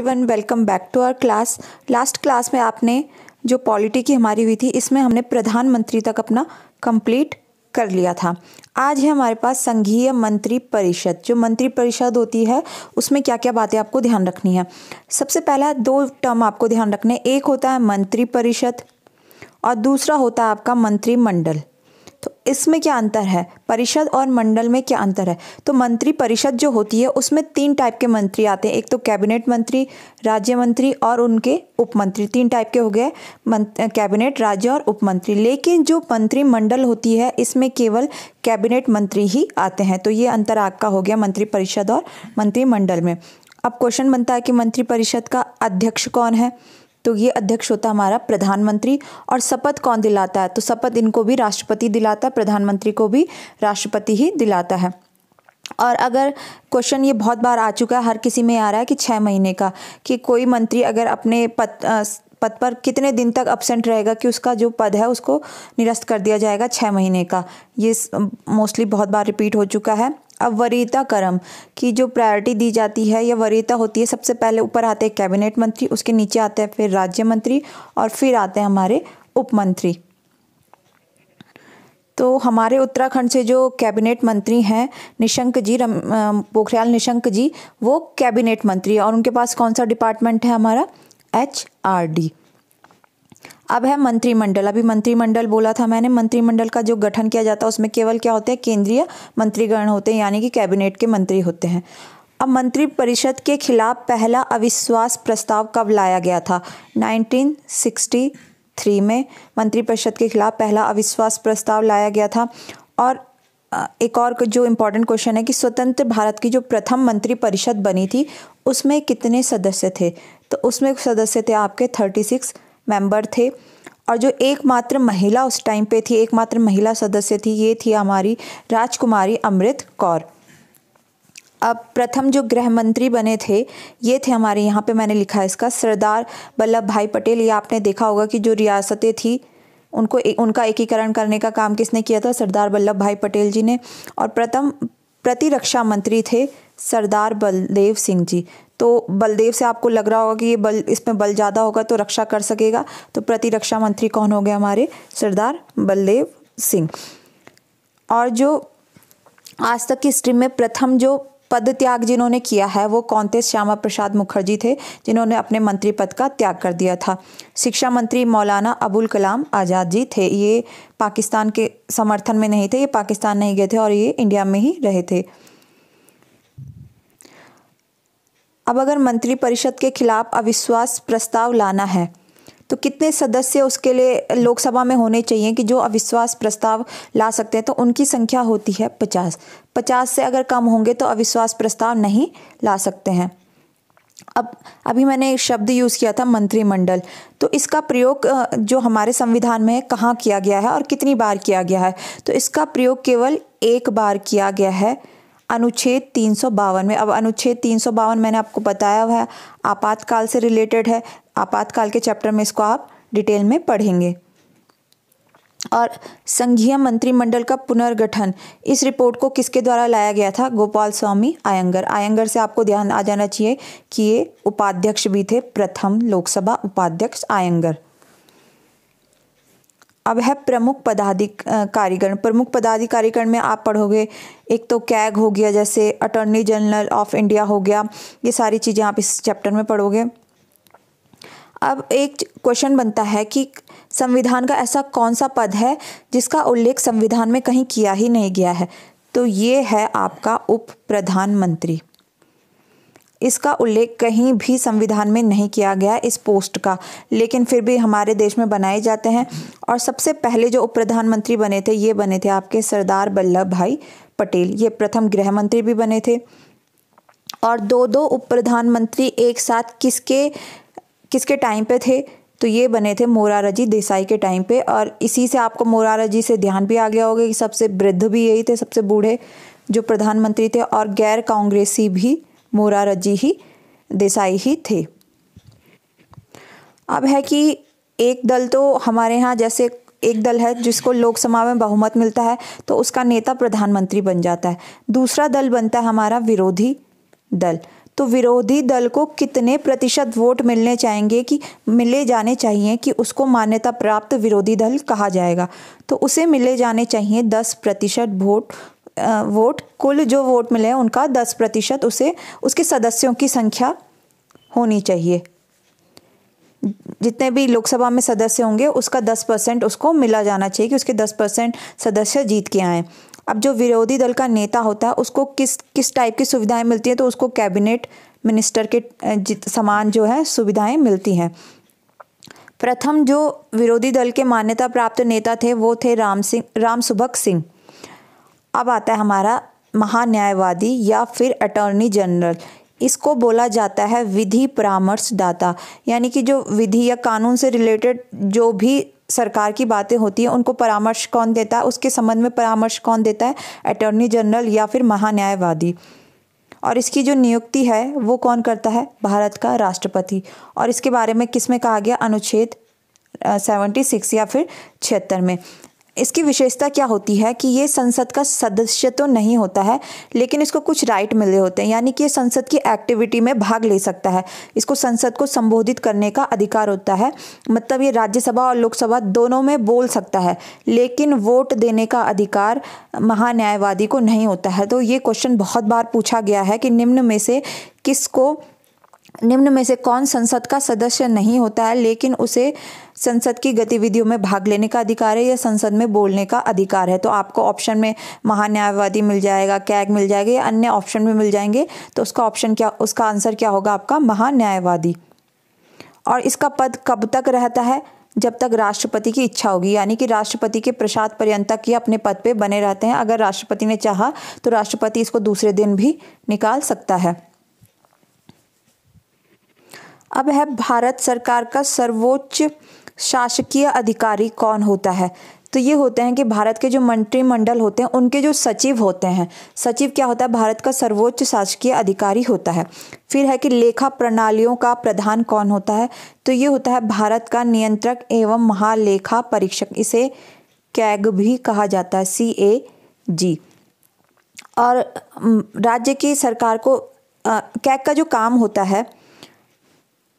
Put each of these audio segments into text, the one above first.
everyone welcome back to our class last class में आपने जो पॉलिटी की हमारी हुई थी इसमें हमने प्रधानमंत्री तक अपना कंप्लीट कर लिया था आज है हमारे पास संघीय मंत्री परिषद जो मंत्री परिषद होती है उसमें क्या क्या बातें आपको ध्यान रखनी है सबसे पहला दो टर्म आपको ध्यान रखने एक होता है मंत्री परिषद और दूसरा होता है आपका मंत्रिमंडल इसमें क्या अंतर है परिषद और मंडल में क्या अंतर है तो मंत्री परिषद जो होती है उसमें तीन टाइप के मंत्री आते हैं एक तो कैबिनेट मंत्री राज्य मंत्री और उनके उपमंत्री तीन टाइप के हो गए कैबिनेट राज्य और उपमंत्री लेकिन जो मंत्रिमंडल होती है इसमें केवल कैबिनेट मंत्री ही आते हैं तो ये अंतर आपका हो गया मंत्री परिषद और मंत्रिमंडल में अब क्वेश्चन बनता है कि मंत्रिपरिषद का अध्यक्ष कौन है तो ये अध्यक्ष होता हमारा प्रधानमंत्री और शपथ कौन दिलाता है तो शपथ इनको भी राष्ट्रपति दिलाता है प्रधानमंत्री को भी राष्ट्रपति ही दिलाता है और अगर क्वेश्चन ये बहुत बार आ चुका है हर किसी में आ रहा है कि छः महीने का कि कोई मंत्री अगर अपने पद पद पर कितने दिन तक अपसेंट रहेगा कि उसका जो पद है उसको निरस्त कर दिया जाएगा छः महीने का ये मोस्टली बहुत बार रिपीट हो चुका है अब वरीयता क्रम की जो प्रायोरिटी दी जाती है या वरीयता होती है सबसे पहले ऊपर आते हैं कैबिनेट मंत्री उसके नीचे आते हैं फिर राज्य मंत्री और फिर आते हैं हमारे उप मंत्री तो हमारे उत्तराखंड से जो कैबिनेट मंत्री हैं निशंक जी पोखरियाल निशंक जी वो कैबिनेट मंत्री है और उनके पास कौन सा डिपार्टमेंट है हमारा एच आर डी अब है मंत्रिमंडल अभी मंत्रिमंडल बोला था मैंने मंत्रिमंडल का जो गठन किया जाता है उसमें केवल क्या होते हैं केंद्रीय मंत्रीगण होते हैं यानी कि कैबिनेट के मंत्री होते हैं अब मंत्रिपरिषद के खिलाफ पहला अविश्वास प्रस्ताव कब लाया गया था 1963 में मंत्रिपरिषद के खिलाफ पहला अविश्वास प्रस्ताव लाया गया था और एक और जो इम्पोर्टेंट क्वेश्चन है कि स्वतंत्र भारत की जो प्रथम मंत्री परिषद बनी थी उसमें कितने सदस्य थे तो उसमें सदस्य थे आपके थर्टी सिक्स मेंबर थे और जो एकमात्र महिला उस टाइम पे थी एकमात्र महिला सदस्य थी ये थी हमारी राजकुमारी अमृत कौर अब प्रथम जो गृह मंत्री बने थे ये थे हमारे यहाँ पे मैंने लिखा है इसका सरदार वल्लभ भाई पटेल ये आपने देखा होगा कि जो रियासतें थी उनको ए, उनका एकीकरण करने का काम किसने किया था सरदार वल्लभ भाई पटेल जी ने और प्रथम प्रतिरक्षा मंत्री थे सरदार बलदेव सिंह जी तो बलदेव से आपको लग रहा होगा कि ये बल इसमें बल ज़्यादा होगा तो रक्षा कर सकेगा तो प्रतिरक्षा मंत्री कौन हो गए हमारे सरदार बलदेव सिंह और जो आज तक की हिस्ट्री में प्रथम जो पद त्याग जिन्होंने किया है वो कौनते श्यामा प्रसाद मुखर्जी थे जिन्होंने अपने मंत्री पद का त्याग कर दिया था शिक्षा मंत्री मौलाना अबुल कलाम आज़ाद जी थे ये पाकिस्तान के समर्थन में नहीं थे ये पाकिस्तान नहीं गए थे और ये इंडिया में ही रहे थे अब अगर मंत्रिपरिषद के खिलाफ अविश्वास प्रस्ताव लाना है तो कितने सदस्य उसके लिए लोकसभा में होने चाहिए कि जो अविश्वास प्रस्ताव ला सकते हैं तो उनकी संख्या होती है पचास पचास से अगर कम होंगे तो अविश्वास प्रस्ताव नहीं ला सकते हैं अब अभी मैंने एक शब्द यूज़ किया था मंत्रिमंडल तो इसका प्रयोग जो हमारे संविधान में है कहाँ किया गया है और कितनी बार किया गया है तो इसका प्रयोग केवल एक बार किया गया है अनुच्छेद तीन में अब अनुच्छेद तीन मैंने आपको बताया हुआ है आपातकाल से रिलेटेड है आपातकाल के चैप्टर में इसको आप डिटेल में पढ़ेंगे और संघीय मंत्रिमंडल का पुनर्गठन इस रिपोर्ट को किसके द्वारा लाया गया था गोपाल स्वामी आयंगर आयंगर से आपको ध्यान आ जाना चाहिए कि ये उपाध्यक्ष भी थे प्रथम लोकसभा उपाध्यक्ष आयंगर अब है प्रमुख पदाधिकारीगण प्रमुख पदाधिकारीकरण में आप पढ़ोगे एक तो कैग हो गया जैसे अटॉर्नी जनरल ऑफ इंडिया हो गया ये सारी चीज़ें आप इस चैप्टर में पढ़ोगे अब एक क्वेश्चन बनता है कि संविधान का ऐसा कौन सा पद है जिसका उल्लेख संविधान में कहीं किया ही नहीं गया है तो ये है आपका उप प्रधानमंत्री इसका उल्लेख कहीं भी संविधान में नहीं किया गया इस पोस्ट का लेकिन फिर भी हमारे देश में बनाए जाते हैं और सबसे पहले जो उप प्रधानमंत्री बने थे ये बने थे आपके सरदार वल्लभ भाई पटेल ये प्रथम गृह मंत्री भी बने थे और दो दो उप प्रधानमंत्री एक साथ किसके किसके टाइम पे थे तो ये बने थे मोरारजी देसाई के टाइम पे और इसी से आपको मोरारजी से ध्यान भी आ गया होगा कि सबसे वृद्ध भी यही थे सबसे बूढ़े जो प्रधानमंत्री थे और गैर कांग्रेसी भी मोरारजी ही देसाई ही थे अब है कि एक दल तो हमारे यहाँ जैसे एक दल है जिसको लोकसभा में बहुमत मिलता है तो उसका नेता प्रधानमंत्री बन जाता है दूसरा दल बनता है हमारा विरोधी दल तो विरोधी दल को कितने प्रतिशत वोट मिलने चाहेंगे कि मिले जाने चाहिए कि उसको मान्यता प्राप्त विरोधी दल कहा जाएगा तो उसे मिले जाने चाहिए दस प्रतिशत वोट वोट कुल जो वोट मिले हैं उनका दस प्रतिशत उसे उसके सदस्यों की संख्या होनी चाहिए जितने भी लोकसभा में सदस्य होंगे उसका दस परसेंट उसको मिला जाना चाहिए कि उसके दस परसेंट सदस्य जीत के आएँ अब जो विरोधी दल का नेता होता है उसको किस किस टाइप की सुविधाएं मिलती हैं तो उसको कैबिनेट मिनिस्टर के समान जो है सुविधाएं मिलती हैं प्रथम जो विरोधी दल के मान्यता प्राप्त नेता थे वो थे राम सिंह राम सुभक सिंह अब आता है हमारा महान्यायवादी या फिर अटॉर्नी जनरल इसको बोला जाता है विधि परामर्शदाता यानी कि जो विधि या कानून से रिलेटेड जो भी सरकार की बातें होती हैं उनको परामर्श कौन देता है उसके संबंध में परामर्श कौन देता है अटॉर्नी जनरल या फिर महान्यायवादी और इसकी जो नियुक्ति है वो कौन करता है भारत का राष्ट्रपति और इसके बारे में किस में कहा गया अनुच्छेद सेवेंटी सिक्स या फिर छिहत्तर में इसकी विशेषता क्या होती है कि ये संसद का सदस्य तो नहीं होता है लेकिन इसको कुछ राइट मिले होते हैं यानी कि ये संसद की एक्टिविटी में भाग ले सकता है इसको संसद को संबोधित करने का अधिकार होता है मतलब ये राज्यसभा और लोकसभा दोनों में बोल सकता है लेकिन वोट देने का अधिकार महान्यायवादी को नहीं होता है तो ये क्वेश्चन बहुत बार पूछा गया है कि निम्न में से किसको निम्न में से कौन संसद का सदस्य नहीं होता है लेकिन उसे संसद की गतिविधियों में भाग लेने का अधिकार है या संसद में बोलने का अधिकार है तो आपको ऑप्शन में महान्यायवादी मिल जाएगा कैग मिल जाएगा या अन्य ऑप्शन में मिल जाएंगे तो उसका ऑप्शन क्या उसका आंसर क्या होगा आपका महान्यायवादी और इसका पद कब तक रहता है जब तक राष्ट्रपति की इच्छा होगी यानी कि राष्ट्रपति के प्रसाद पर्यंत तक ये अपने पद पे बने रहते हैं अगर राष्ट्रपति ने चाहा तो राष्ट्रपति इसको दूसरे दिन भी निकाल सकता है अब है भारत सरकार का सर्वोच्च शासकीय अधिकारी कौन होता है तो ये होते हैं कि भारत के जो मंत्रिमंडल होते हैं उनके जो सचिव होते हैं सचिव क्या होता है भारत का सर्वोच्च शासकीय अधिकारी होता है फिर है कि लेखा प्रणालियों का प्रधान कौन होता है तो ये होता है भारत का नियंत्रक एवं महालेखा परीक्षक इसे कैग भी कहा जाता है सी ए जी और राज्य की सरकार को कैग का जो काम होता है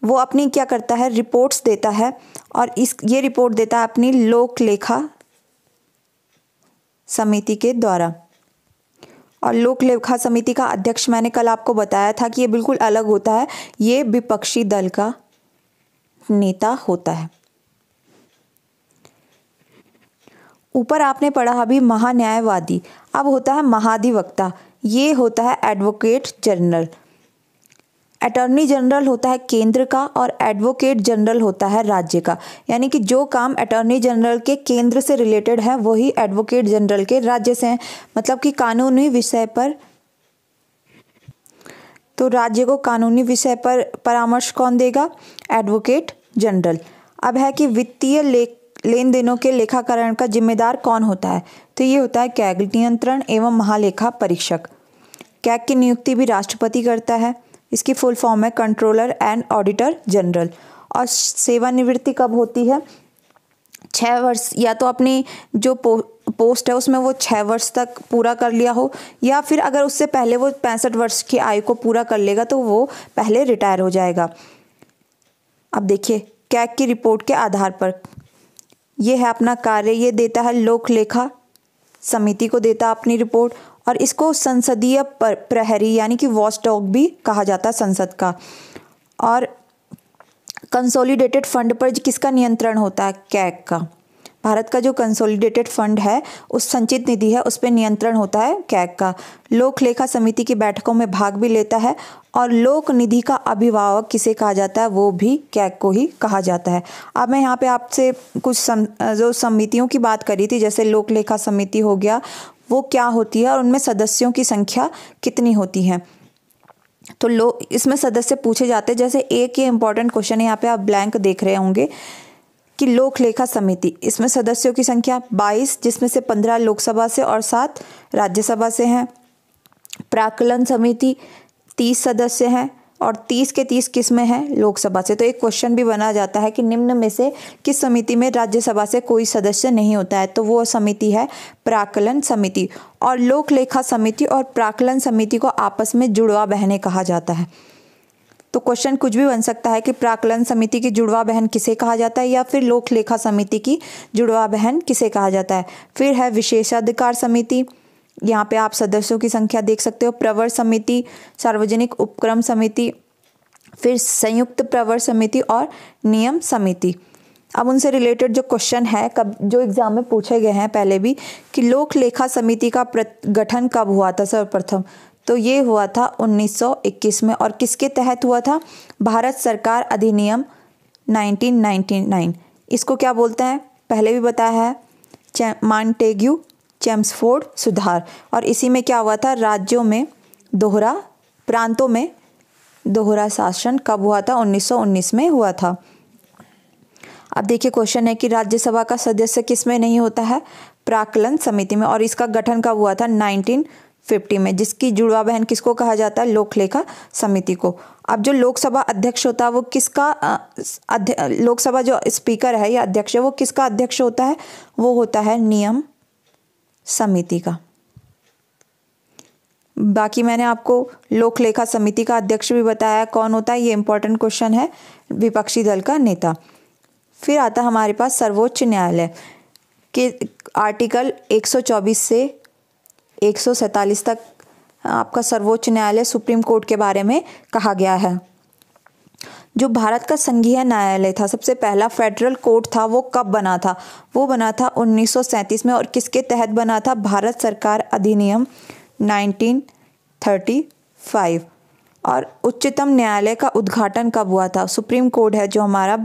वो अपनी क्या करता है रिपोर्ट्स देता है और इस ये रिपोर्ट देता है अपनी लोक लेखा समिति के द्वारा और लोक लेखा समिति का अध्यक्ष मैंने कल आपको बताया था कि ये बिल्कुल अलग होता है ये विपक्षी दल का नेता होता है ऊपर आपने पढ़ा अभी महान्यायवादी अब होता है महाधिवक्ता ये होता है एडवोकेट जनरल अटॉर्नी जनरल होता है केंद्र का और एडवोकेट जनरल होता है राज्य का यानी कि जो काम अटॉर्नी जनरल के केंद्र से रिलेटेड है वही एडवोकेट जनरल के राज्य से हैं मतलब कि कानूनी विषय पर तो राज्य को कानूनी विषय पर परामर्श कौन देगा एडवोकेट जनरल अब है कि वित्तीय लेख लेन देनों के लेखाकरण का जिम्मेदार कौन होता है तो ये होता है कैग नियंत्रण एवं महालेखा परीक्षक कैग की नियुक्ति भी राष्ट्रपति करता है इसकी फुल फॉर्म है कंट्रोलर एंड ऑडिटर जनरल और सेवानिवृत्ति कब होती है छः वर्ष या तो अपनी जो पो, पोस्ट है उसमें वो छः वर्ष तक पूरा कर लिया हो या फिर अगर उससे पहले वो पैंसठ वर्ष की आयु को पूरा कर लेगा तो वो पहले रिटायर हो जाएगा अब देखिए कैक की रिपोर्ट के आधार पर ये है अपना कार्य ये देता है लोक लेखा समिति को देता अपनी रिपोर्ट और इसको संसदीय प्रहरी यानी कि वॉच डॉग भी कहा जाता है संसद का और कंसोलिडेटेड फंड पर किसका नियंत्रण होता है कैक का भारत का जो कंसोलिडेटेड फंड है उस संचित निधि है उस पर नियंत्रण होता है कैक का लोक लेखा समिति की बैठकों में भाग भी लेता है और लोक निधि का अभिभावक किसे कहा जाता है वो भी कैक को ही कहा जाता है अब मैं यहाँ पे आपसे कुछ सम, जो समितियों की बात करी थी जैसे लोक लेखा समिति हो गया वो क्या होती है और उनमें सदस्यों की संख्या कितनी होती है तो लो इसमें सदस्य पूछे जाते हैं जैसे एक ये इंपॉर्टेंट क्वेश्चन है यहाँ पे आप ब्लैंक देख रहे होंगे कि लोक लेखा समिति इसमें सदस्यों की संख्या 22 जिसमें से 15 लोकसभा से और सात राज्यसभा से हैं प्राकलन समिति 30 सदस्य हैं और तीस के तीस किस में है लोकसभा से तो एक क्वेश्चन भी बना जाता है कि निम्न में से किस समिति में राज्यसभा से कोई सदस्य नहीं होता है तो वो समिति है प्राकलन समिति और लोक लेखा समिति और प्राकलन समिति को आपस में जुड़वा बहने कहा जाता है तो क्वेश्चन कुछ भी बन सकता है कि प्राकलन समिति की जुड़वा बहन किसे कहा जाता है या फिर लोक लेखा समिति की जुड़वा बहन किसे कहा जाता है फिर है विशेषाधिकार समिति यहाँ पे आप सदस्यों की संख्या देख सकते हो प्रवर समिति सार्वजनिक उपक्रम समिति फिर संयुक्त प्रवर समिति और नियम समिति अब उनसे रिलेटेड जो क्वेश्चन है कब जो एग्जाम में पूछे गए हैं पहले भी कि लोक लेखा समिति का गठन कब हुआ था सर्वप्रथम तो ये हुआ था 1921 में और किसके तहत हुआ था भारत सरकार अधिनियम 1999 इसको क्या बोलते हैं पहले भी बताया है मानटेग्यू चैम्सफोर्ड सुधार और इसी में क्या हुआ था राज्यों में दोहरा प्रांतों में दोहरा शासन कब हुआ था 1919 में हुआ था अब देखिए क्वेश्चन है कि राज्यसभा का सदस्य किस में नहीं होता है प्राकलन समिति में और इसका गठन कब हुआ था 1950 में जिसकी जुड़वा बहन किसको कहा जाता है लोकलेखा समिति को अब जो लोकसभा अध्यक्ष होता है वो किसका लोकसभा जो स्पीकर है या अध्यक्ष है वो किसका अध्यक्ष होता है वो होता है नियम समिति का बाकी मैंने आपको लोक लेखा समिति का अध्यक्ष भी बताया कौन होता है ये इंपॉर्टेंट क्वेश्चन है विपक्षी दल का नेता फिर आता हमारे पास सर्वोच्च न्यायालय के आर्टिकल 124 से एक तक आपका सर्वोच्च न्यायालय सुप्रीम कोर्ट के बारे में कहा गया है जो भारत का संघीय न्यायालय था सबसे पहला फेडरल कोर्ट था वो कब बना था वो बना था 1937 में और किसके तहत बना था भारत सरकार अधिनियम 1935 और उच्चतम न्यायालय का उद्घाटन कब हुआ था सुप्रीम कोर्ट है जो हमारा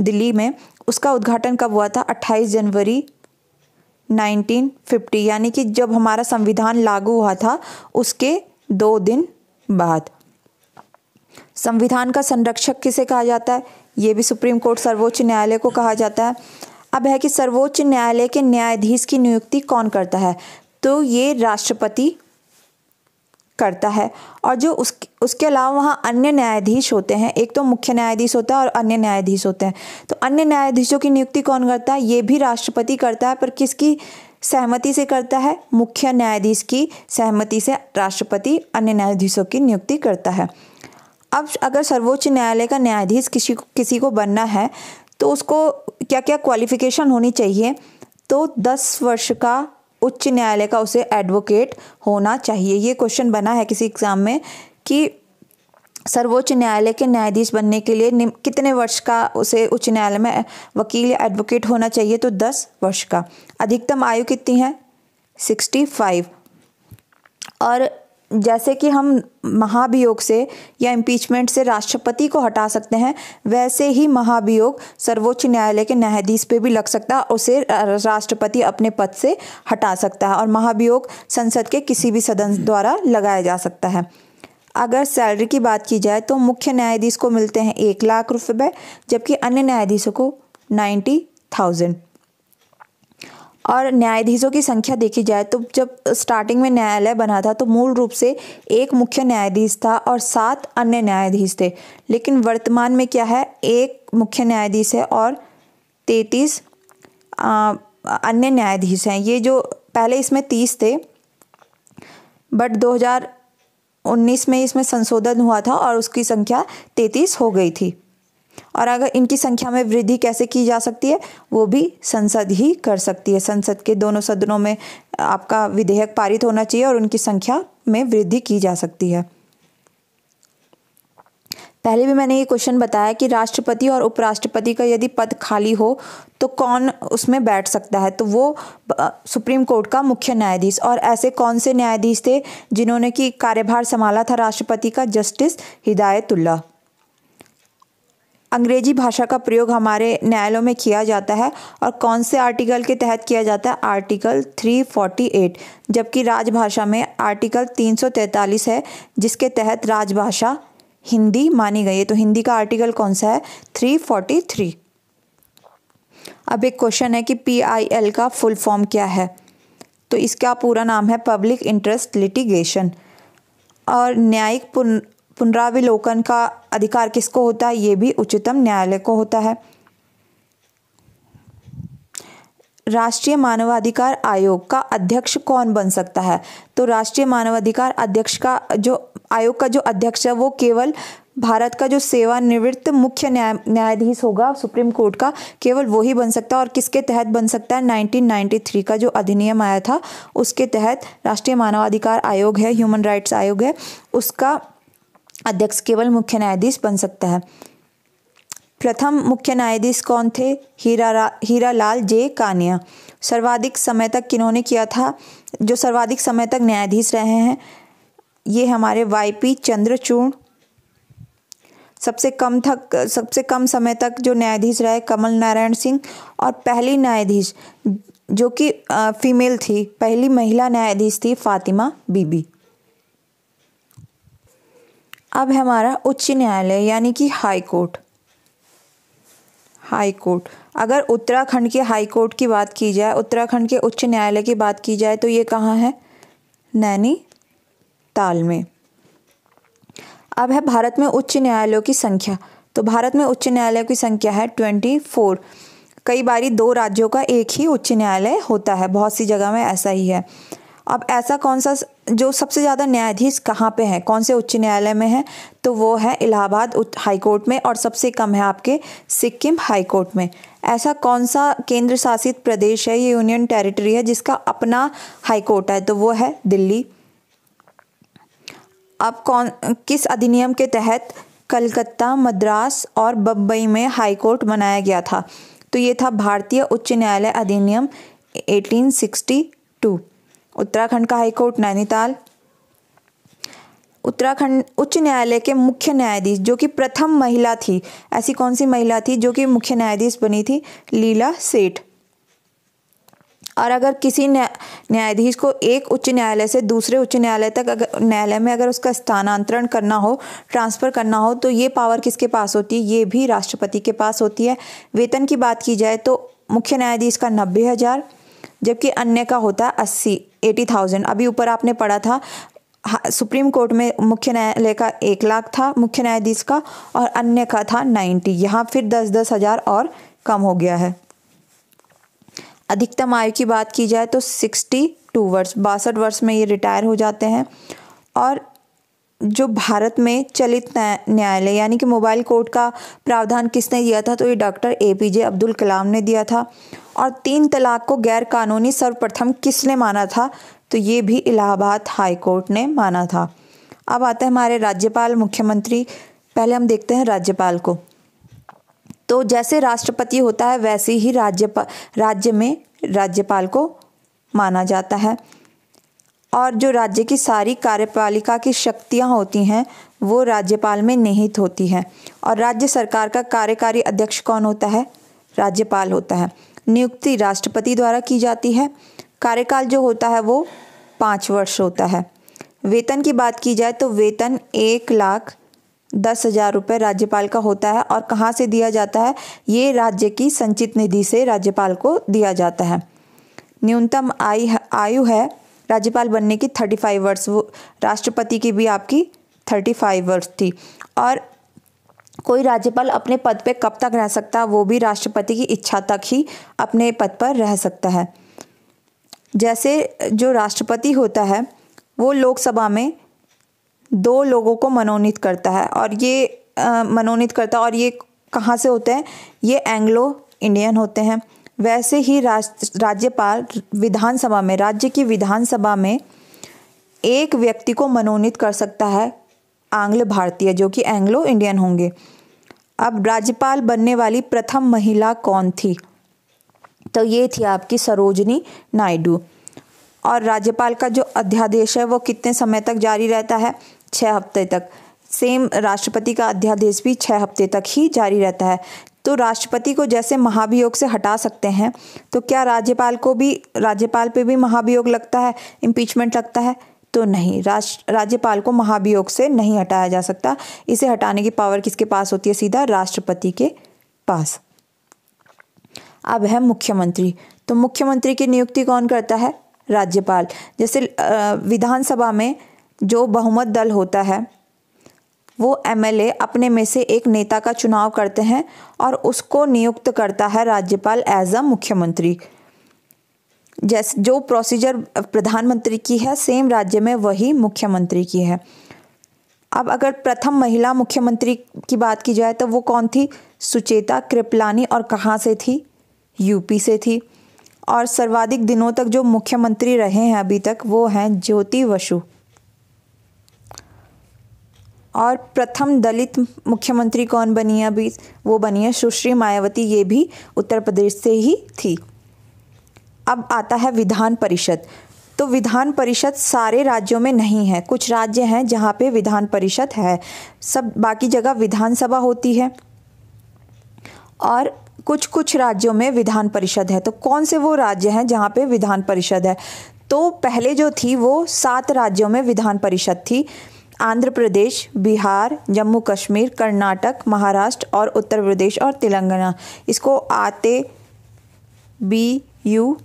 दिल्ली में उसका उद्घाटन कब हुआ था 28 जनवरी 1950 यानी कि जब हमारा संविधान लागू हुआ था उसके दो दिन बाद संविधान का संरक्षक किसे कहा जाता है ये भी सुप्रीम कोर्ट सर्वोच्च न्यायालय को कहा जाता है अब है कि सर्वोच्च न्यायालय के न्यायाधीश की नियुक्ति कौन करता है तो ये राष्ट्रपति करता है और जो उस उसके अलावा वहाँ अन्य न्यायाधीश होते हैं एक तो मुख्य न्यायाधीश होता है और अन्य न्यायाधीश होते हैं तो अन्य न्यायाधीशों की नियुक्ति कौन करता है ये भी राष्ट्रपति करता है पर किसकी सहमति से करता है मुख्य न्यायाधीश की सहमति से राष्ट्रपति अन्य न्यायाधीशों की नियुक्ति करता है अब अगर सर्वोच्च न्यायालय का न्यायाधीश किसी किसी को बनना है तो उसको क्या क्या क्वालिफिकेशन होनी चाहिए तो दस वर्ष का उच्च न्यायालय का उसे एडवोकेट होना चाहिए ये क्वेश्चन बना है किसी एग्ज़ाम में कि सर्वोच्च न्यायालय के न्यायाधीश बनने के लिए कितने वर्ष का उसे उच्च न्यायालय में वकील या एडवोकेट होना चाहिए तो दस वर्ष का अधिकतम आयु कितनी है सिक्सटी फाइव और जैसे कि हम महाभियोग से या इम्पीचमेंट से राष्ट्रपति को हटा सकते हैं वैसे ही महाभियोग सर्वोच्च न्यायालय के न्यायाधीश पे भी लग सकता है उसे राष्ट्रपति अपने पद से हटा सकता है और महाभियोग संसद के किसी भी सदन द्वारा लगाया जा सकता है अगर सैलरी की बात की जाए तो मुख्य न्यायाधीश को मिलते हैं एक लाख रुपये जबकि अन्य न्यायाधीशों को नाइन्टी थाउजेंड और न्यायाधीशों की संख्या देखी जाए तो जब स्टार्टिंग में न्यायालय बना था तो मूल रूप से एक मुख्य न्यायाधीश था और सात अन्य न्यायाधीश थे लेकिन वर्तमान में क्या है एक मुख्य न्यायाधीश है और तैतीस अन्य न्यायाधीश हैं ये जो पहले इसमें तीस थे बट 2019 में इसमें संशोधन हुआ था और उसकी संख्या तैतीस हो गई थी और अगर इनकी संख्या में वृद्धि कैसे की जा सकती है वो भी संसद ही कर सकती है संसद के दोनों सदनों में आपका विधेयक पारित होना चाहिए और उनकी संख्या में वृद्धि की जा सकती है पहले भी मैंने ये क्वेश्चन बताया कि राष्ट्रपति और उपराष्ट्रपति का यदि पद खाली हो तो कौन उसमें बैठ सकता है तो वो सुप्रीम कोर्ट का मुख्य न्यायाधीश और ऐसे कौन से न्यायाधीश थे जिन्होंने कि कार्यभार संभाला था राष्ट्रपति का जस्टिस हिदायतुल्ला अंग्रेजी भाषा का प्रयोग हमारे न्यायालयों में किया जाता है और कौन से आर्टिकल के तहत किया जाता है आर्टिकल 348 जबकि राजभाषा में आर्टिकल 343 है जिसके तहत राजभाषा हिंदी मानी गई है तो हिंदी का आर्टिकल कौन सा है 343 अब एक क्वेश्चन है कि पीआईएल का फुल फॉर्म क्या है तो इसका पूरा नाम है पब्लिक इंटरेस्ट लिटिगेशन और न्यायिक पुनराविलोकन का अधिकार किसको होता है ये भी उच्चतम न्यायालय को होता है राष्ट्रीय मानवाधिकार आयोग का अध्यक्ष कौन बन सकता है तो राष्ट्रीय मानवाधिकार अध्यक्ष का जो आयोग का जो अध्यक्ष है वो केवल भारत का जो सेवानिवृत्त मुख्य न्याय न्यायाधीश होगा सुप्रीम कोर्ट का केवल वही बन सकता है और किसके तहत बन सकता है 1993 का जो अधिनियम आया था उसके तहत राष्ट्रीय मानवाधिकार आयोग है ह्यूमन राइट्स आयोग है उसका अध्यक्ष केवल मुख्य न्यायाधीश बन सकता है प्रथम मुख्य न्यायाधीश कौन थे हीरा हीरा लाल जे कानिया सर्वाधिक समय तक किन्होंने किया था जो सर्वाधिक समय तक न्यायाधीश रहे हैं ये हमारे वाईपी चंद्रचूड़ सबसे कम तक सबसे कम समय तक जो न्यायाधीश रहे कमल नारायण सिंह और पहली न्यायाधीश जो कि फीमेल थी पहली महिला न्यायाधीश थी फातिमा बीबी अब है हमारा उच्च न्यायालय यानी कि हाई कोर्ट हाई कोर्ट अगर उत्तराखंड के हाई कोर्ट की बात की जाए उत्तराखंड के उच्च न्यायालय की बात की जाए तो ये कहाँ है ताल में अब है भारत में उच्च न्यायालयों की संख्या तो भारत में उच्च न्यायालय की संख्या है ट्वेंटी फोर कई बारी दो राज्यों का एक ही उच्च न्यायालय होता है बहुत सी जगह में ऐसा ही है अब ऐसा कौन सा जो सबसे ज़्यादा न्यायाधीश कहाँ पे हैं कौन से उच्च न्यायालय में हैं तो वो है इलाहाबाद हाई कोर्ट में और सबसे कम है आपके सिक्किम हाई कोर्ट में ऐसा कौन सा केंद्र शासित प्रदेश है ये यूनियन टेरिटरी है जिसका अपना हाई कोर्ट है तो वो है दिल्ली अब कौन किस अधिनियम के तहत कलकत्ता मद्रास और बम्बई में हाई कोर्ट बनाया गया था तो ये था भारतीय उच्च न्यायालय अधिनियम 1862 उत्तराखंड का हाईकोर्ट नैनीताल उत्तराखंड उच्च न्यायालय के मुख्य न्यायाधीश जो कि प्रथम महिला थी ऐसी कौन सी महिला थी जो कि मुख्य न्यायाधीश बनी थी लीला सेठ और अगर किसी न्यायाधीश को एक उच्च न्यायालय से दूसरे उच्च न्यायालय तक अगर न्यायालय में अगर उसका स्थानांतरण करना हो ट्रांसफ़र करना हो तो ये पावर किसके पास होती है ये भी राष्ट्रपति के पास होती है वेतन की बात की जाए तो मुख्य न्यायाधीश का नब्बे हज़ार जबकि अन्य का होता है अस्सी एटी थाउजेंड अभी ऊपर आपने पढ़ा था सुप्रीम कोर्ट में मुख्य न्यायालय का एक लाख था मुख्य न्यायाधीश का और अन्य का था नाइन्टी यहाँ फिर दस दस हज़ार और कम हो गया है अधिकतम आयु की बात की जाए तो सिक्सटी टू वर्ष बासठ वर्ष में ये रिटायर हो जाते हैं और जो भारत में चलित न्यायालय यानी कि मोबाइल कोर्ट का प्रावधान किसने दिया था तो ये doctor A P J Abdul Kalam ने दिया था और तीन तलाक को गैर कानूनी सर्वप्रथम किसने माना था तो ये भी इलाहाबाद हाई कोर्ट ने माना था अब आते हैं हमारे राज्यपाल मुख्यमंत्री पहले हम देखते हैं राज्यपाल को तो जैसे राष्ट्रपति होता है वैसे ही राज्यपाल राज्य में राज्यपाल को माना जाता है और जो राज्य की सारी कार्यपालिका की शक्तियाँ होती हैं वो राज्यपाल में निहित होती हैं और राज्य सरकार का कार्यकारी अध्यक्ष कौन होता है राज्यपाल होता है नियुक्ति राष्ट्रपति द्वारा की जाती है कार्यकाल जो होता है वो पाँच वर्ष होता है वेतन की बात की जाए तो वेतन एक लाख दस हजार रुपये राज्यपाल का होता है और कहाँ से दिया जाता है ये राज्य की संचित निधि से राज्यपाल को दिया जाता है न्यूनतम आय आयु है राज्यपाल बनने की थर्टी फाइव वर्ष वो राष्ट्रपति की भी आपकी थर्टी फाइव वर्ष थी और कोई राज्यपाल अपने पद पे कब तक रह सकता है वो भी राष्ट्रपति की इच्छा तक ही अपने पद पर रह सकता है जैसे जो राष्ट्रपति होता है वो लोकसभा में दो लोगों को मनोनीत करता है और ये मनोनीत करता है और ये कहाँ से होते हैं ये एंग्लो इंडियन होते हैं वैसे ही राज्यपाल विधानसभा में राज्य की विधानसभा में एक व्यक्ति को मनोनीत कर सकता है आंग्ल भारतीय जो कि एंग्लो इंडियन होंगे अब राज्यपाल बनने वाली प्रथम महिला कौन थी तो ये थी आपकी सरोजनी नायडू और राज्यपाल का जो अध्यादेश है वो कितने समय तक जारी रहता है छः हफ्ते तक सेम राष्ट्रपति का अध्यादेश भी छः हफ्ते तक ही जारी रहता है तो राष्ट्रपति को जैसे महाभियोग से हटा सकते हैं तो क्या राज्यपाल को भी राज्यपाल पे भी महाभियोग लगता है इम्पीचमेंट लगता है तो नहीं राष्ट्र राज्यपाल को महाभियोग से नहीं हटाया जा सकता इसे हटाने की पावर किसके पास होती है सीधा राष्ट्रपति के पास अब है मुख्यमंत्री तो मुख्यमंत्री की नियुक्ति कौन करता है राज्यपाल जैसे विधानसभा में जो बहुमत दल होता है वो एमएलए अपने में से एक नेता का चुनाव करते हैं और उसको नियुक्त करता है राज्यपाल एज अ मुख्यमंत्री जैसे जो प्रोसीजर प्रधानमंत्री की है सेम राज्य में वही मुख्यमंत्री की है अब अगर प्रथम महिला मुख्यमंत्री की बात की जाए तो वो कौन थी सुचेता कृपलानी और कहाँ से थी यूपी से थी और सर्वाधिक दिनों तक जो मुख्यमंत्री रहे हैं अभी तक वो हैं ज्योति वसु और प्रथम दलित मुख्यमंत्री कौन बनी है अभी वो बनी है सुश्री मायावती ये भी उत्तर प्रदेश से ही थी अब आता है विधान परिषद तो विधान परिषद सारे राज्यों में नहीं है कुछ राज्य हैं जहाँ पे विधान परिषद है सब बाकी जगह विधानसभा होती है और कुछ कुछ राज्यों में विधान परिषद है तो कौन से वो राज्य हैं जहाँ पे विधान परिषद है तो पहले जो थी वो सात राज्यों में विधान परिषद थी आंध्र प्रदेश बिहार जम्मू कश्मीर कर्नाटक महाराष्ट्र और उत्तर प्रदेश और तेलंगाना इसको आते बी यू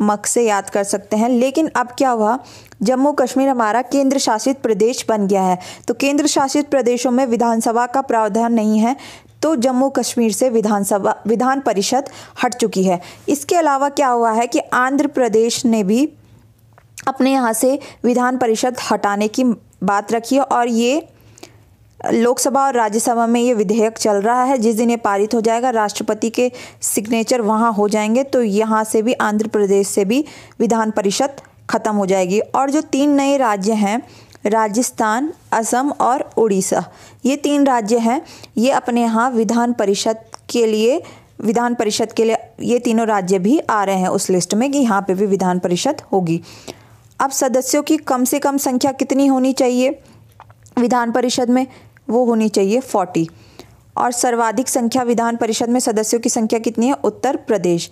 मक से याद कर सकते हैं लेकिन अब क्या हुआ जम्मू कश्मीर हमारा केंद्र शासित प्रदेश बन गया है तो केंद्र शासित प्रदेशों में विधानसभा का प्रावधान नहीं है तो जम्मू कश्मीर से विधानसभा विधान परिषद हट चुकी है इसके अलावा क्या हुआ है कि आंध्र प्रदेश ने भी अपने यहाँ से विधान परिषद हटाने की बात रखी है और ये लोकसभा और राज्यसभा में ये विधेयक चल रहा है जिस दिन ये पारित हो जाएगा राष्ट्रपति के सिग्नेचर वहाँ हो जाएंगे तो यहाँ से भी आंध्र प्रदेश से भी विधान परिषद खत्म हो जाएगी और जो तीन नए राज्य हैं राजस्थान असम और उड़ीसा ये तीन राज्य हैं ये अपने यहाँ विधान परिषद के लिए विधान परिषद के लिए ये तीनों राज्य भी आ रहे हैं उस लिस्ट में कि यहाँ पे भी विधान परिषद होगी अब सदस्यों की कम से कम संख्या कितनी होनी चाहिए विधान परिषद में वो होनी चाहिए फोर्टी और सर्वाधिक संख्या विधान परिषद में सदस्यों की संख्या कितनी है उत्तर प्रदेश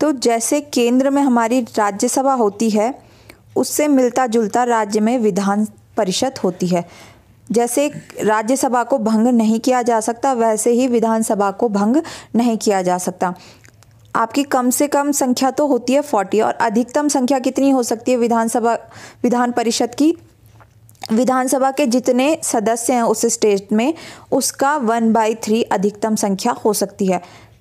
तो जैसे केंद्र में हमारी राज्यसभा होती है उससे मिलता जुलता राज्य में विधान परिषद होती है जैसे राज्यसभा को भंग नहीं किया जा सकता वैसे ही विधानसभा को भंग नहीं किया जा सकता आपकी कम से कम संख्या तो होती है फोर्टी और अधिकतम संख्या कितनी हो सकती है विधानसभा विधान परिषद की विधानसभा के जितने सदस्य हैं उस स्टेट में उसका वन बाई थ्री अधिकतम संख्या हो सकती है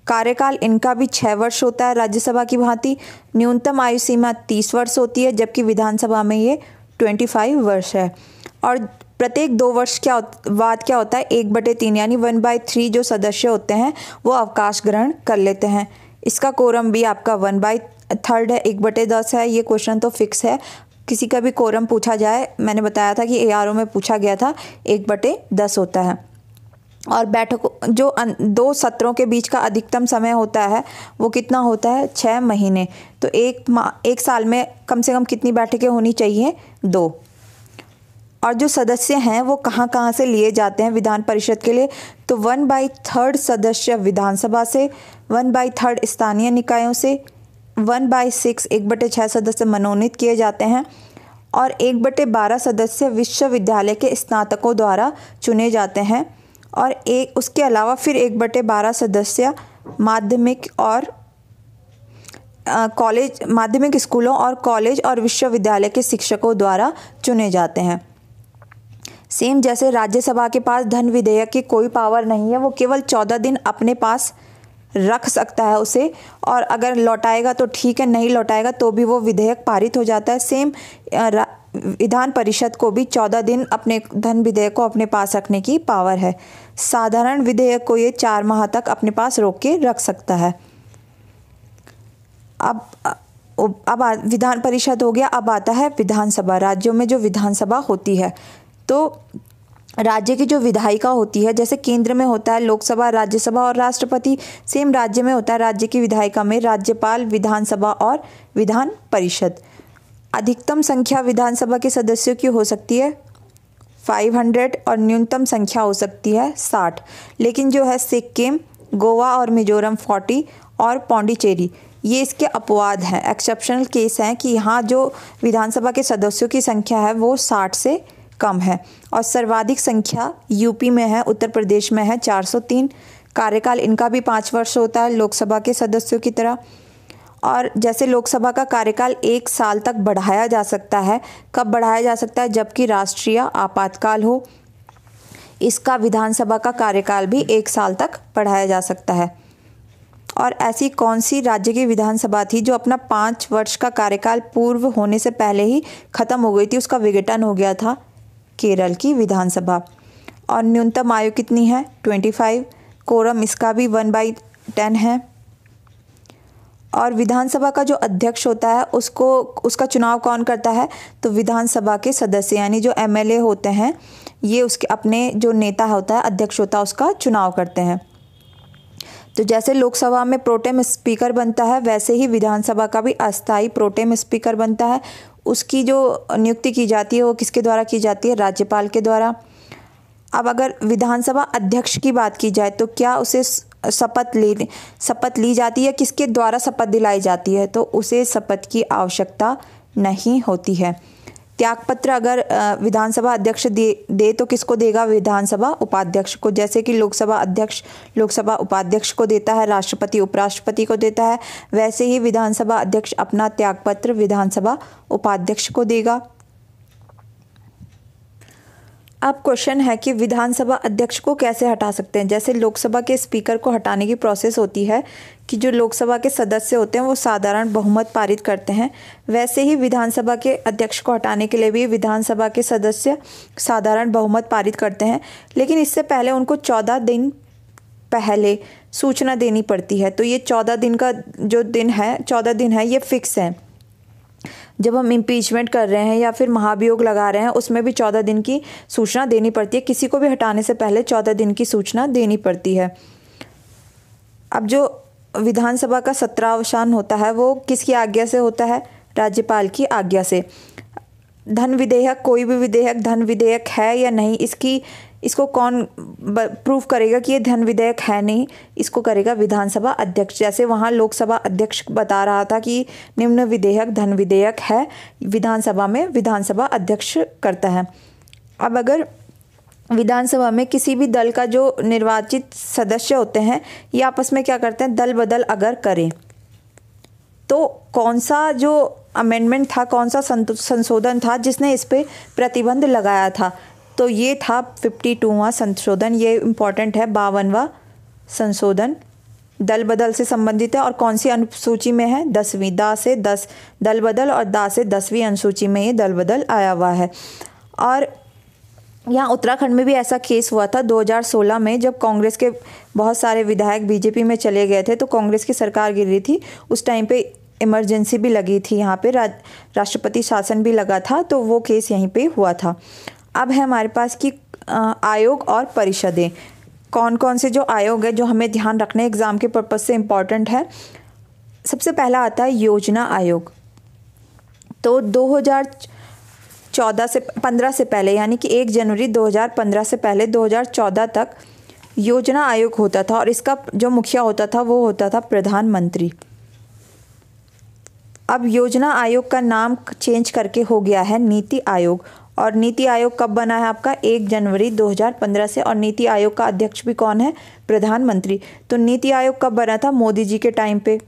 कार्यकाल इनका भी छः वर्ष होता है राज्यसभा की भांति न्यूनतम आयु सीमा तीस वर्ष होती है जबकि विधानसभा में ये ट्वेंटी फाइव वर्ष है और प्रत्येक दो वर्ष क्या बाद क्या होता है एक बटे तीन यानी वन बाई थ्री जो सदस्य होते हैं वो अवकाश ग्रहण कर लेते हैं इसका कोरम भी आपका वन बाई थर्ड है एक बटे दस है ये क्वेश्चन तो फिक्स है किसी का भी कोरम पूछा जाए मैंने बताया था कि ए में पूछा गया था एक बटे दस होता है और बैठकों जो दो सत्रों के बीच का अधिकतम समय होता है वो कितना होता है छः महीने तो एक माह एक साल में कम से कम कितनी बैठकें होनी चाहिए दो और जो सदस्य हैं वो कहाँ कहाँ से लिए जाते हैं विधान परिषद के लिए तो वन बाई थर्ड सदस्य विधानसभा से वन बाई थर्ड स्थानीय निकायों से वन बाई सिक्स एक बटे छः सदस्य मनोनीत किए जाते हैं और एक बटे बारह सदस्य विश्वविद्यालय के स्नातकों द्वारा चुने जाते हैं और एक उसके अलावा फिर एक बटे बारह सदस्य माध्यमिक और कॉलेज माध्यमिक स्कूलों और कॉलेज और विश्वविद्यालय के शिक्षकों द्वारा चुने जाते हैं सेम जैसे राज्यसभा के पास धन विधेयक की कोई पावर नहीं है वो केवल चौदह दिन अपने पास रख सकता है उसे और अगर लौटाएगा तो ठीक है नहीं लौटाएगा तो भी वो विधेयक पारित हो जाता है सेम विधान परिषद को भी चौदह दिन अपने धन विधेयक को अपने पास रखने की पावर है साधारण विधेयक को ये चार माह तक अपने पास रोक के रख सकता है अब अब विधान परिषद हो गया अब आता है विधानसभा राज्यों में जो विधानसभा होती है तो राज्य की जो विधायिका होती है जैसे केंद्र में होता है लोकसभा राज्यसभा और राष्ट्रपति सेम राज्य में होता है राज्य की विधायिका में राज्यपाल विधानसभा और विधान परिषद अधिकतम संख्या विधानसभा के सदस्यों की हो सकती है 500 और न्यूनतम संख्या हो सकती है 60 लेकिन जो है सिक्किम गोवा और मिजोरम 40 और पौंडीचेरी ये इसके अपवाद हैं एक्सेप्शनल केस हैं कि यहाँ जो विधानसभा के सदस्यों की संख्या है वो 60 से कम है और सर्वाधिक संख्या यूपी में है उत्तर प्रदेश में है 403 कार्यकाल इनका भी पाँच वर्ष होता है लोकसभा के सदस्यों की तरह और जैसे लोकसभा का कार्यकाल एक साल तक बढ़ाया जा सकता है कब बढ़ाया जा सकता है जबकि राष्ट्रीय आपातकाल हो इसका विधानसभा का कार्यकाल भी एक साल तक बढ़ाया जा सकता है और ऐसी कौन सी राज्य की विधानसभा थी जो अपना पाँच वर्ष का कार्यकाल पूर्व होने से पहले ही ख़त्म हो गई थी उसका विघटन हो गया था केरल की विधानसभा और न्यूनतम आयु कितनी है ट्वेंटी फाइव कोरम इसका भी वन बाई टेन है और विधानसभा का जो अध्यक्ष होता है उसको उसका चुनाव कौन करता है तो विधानसभा के सदस्य यानी जो एमएलए होते हैं ये उसके अपने जो नेता होता है अध्यक्ष होता है उसका चुनाव करते हैं तो जैसे लोकसभा में प्रोटेम स्पीकर बनता है वैसे ही विधानसभा का भी अस्थाई प्रोटेम स्पीकर बनता है उसकी जो नियुक्ति की जाती है वो किसके द्वारा की जाती है राज्यपाल के द्वारा अब अगर विधानसभा अध्यक्ष की बात की जाए तो क्या उसे शपथ ले शपथ ली जाती है किसके द्वारा शपथ दिलाई जाती है तो उसे शपथ की आवश्यकता नहीं होती है त्याग पत्र अगर विधानसभा अध्यक्ष दे दे तो किसको देगा विधानसभा उपाध्यक्ष को जैसे कि लोकसभा अध्यक्ष लोकसभा उपाध्यक्ष को देता है राष्ट्रपति उपराष्ट्रपति को देता है वैसे ही विधानसभा अध्यक्ष अपना त्यागपत्र विधानसभा उपाध्यक्ष को देगा अब क्वेश्चन है कि विधानसभा अध्यक्ष को कैसे हटा सकते हैं जैसे लोकसभा के स्पीकर को हटाने की प्रोसेस होती है कि जो लोकसभा के सदस्य होते हैं वो साधारण बहुमत पारित करते हैं वैसे ही विधानसभा के अध्यक्ष को हटाने के लिए भी विधानसभा के सदस्य साधारण बहुमत पारित करते हैं लेकिन इससे पहले उनको चौदह दिन पहले सूचना देनी पड़ती है तो ये चौदह दिन का जो दिन है चौदह दिन है ये फिक्स है जब हम इम्पीचमेंट कर रहे हैं या फिर महाभियोग लगा रहे हैं उसमें भी चौदह दिन की सूचना देनी पड़ती है किसी को भी हटाने से पहले चौदह दिन की सूचना देनी पड़ती है अब जो विधानसभा का सत्रावसान होता है वो किसकी आज्ञा से होता है राज्यपाल की आज्ञा से धन विधेयक कोई भी विधेयक धन विधेयक है या नहीं इसकी इसको कौन प्रूफ करेगा कि ये धन विधेयक है नहीं इसको करेगा विधानसभा अध्यक्ष जैसे वहाँ लोकसभा अध्यक्ष बता रहा था कि निम्न विधेयक धन विधेयक है विधानसभा में विधानसभा अध्यक्ष करता है अब अगर विधानसभा में किसी भी दल का जो निर्वाचित सदस्य होते हैं ये आपस में क्या करते हैं दल बदल अगर करें तो कौन सा जो अमेंडमेंट था कौन सा संशोधन था जिसने इस पर प्रतिबंध लगाया था तो ये था फिफ्टी टूवा संशोधन ये इम्पॉर्टेंट है बावनवा संशोधन दल बदल से संबंधित है और कौन सी अनुसूची में है दसवीं दा से दस दल बदल और दा से दसवीं अनुसूची में ये दल बदल आया हुआ है और यहाँ उत्तराखंड में भी ऐसा केस हुआ था 2016 में जब कांग्रेस के बहुत सारे विधायक बीजेपी में चले गए थे तो कांग्रेस की सरकार गिर रही थी उस टाइम पे इमरजेंसी भी लगी थी यहाँ पे राष्ट्रपति शासन भी लगा था तो वो केस यहीं पे हुआ था अब है हमारे पास कि आयोग और परिषदें कौन कौन से जो आयोग है जो हमें ध्यान रखने एग्ज़ाम के पर्पज़ से इम्पॉर्टेंट है सबसे पहला आता है योजना आयोग तो दो 2014 से 15 से पहले यानी कि 1 जनवरी 2015 से पहले 2014 तक योजना आयोग होता था और इसका जो मुखिया होता था वो होता था प्रधानमंत्री अब योजना आयोग का नाम चेंज करके हो गया है नीति आयोग और नीति आयोग कब बना है आपका एक जनवरी 2015 से और नीति आयोग का अध्यक्ष भी कौन है प्रधानमंत्री तो नीति आयोग कब बना था मोदी जी के टाइम पे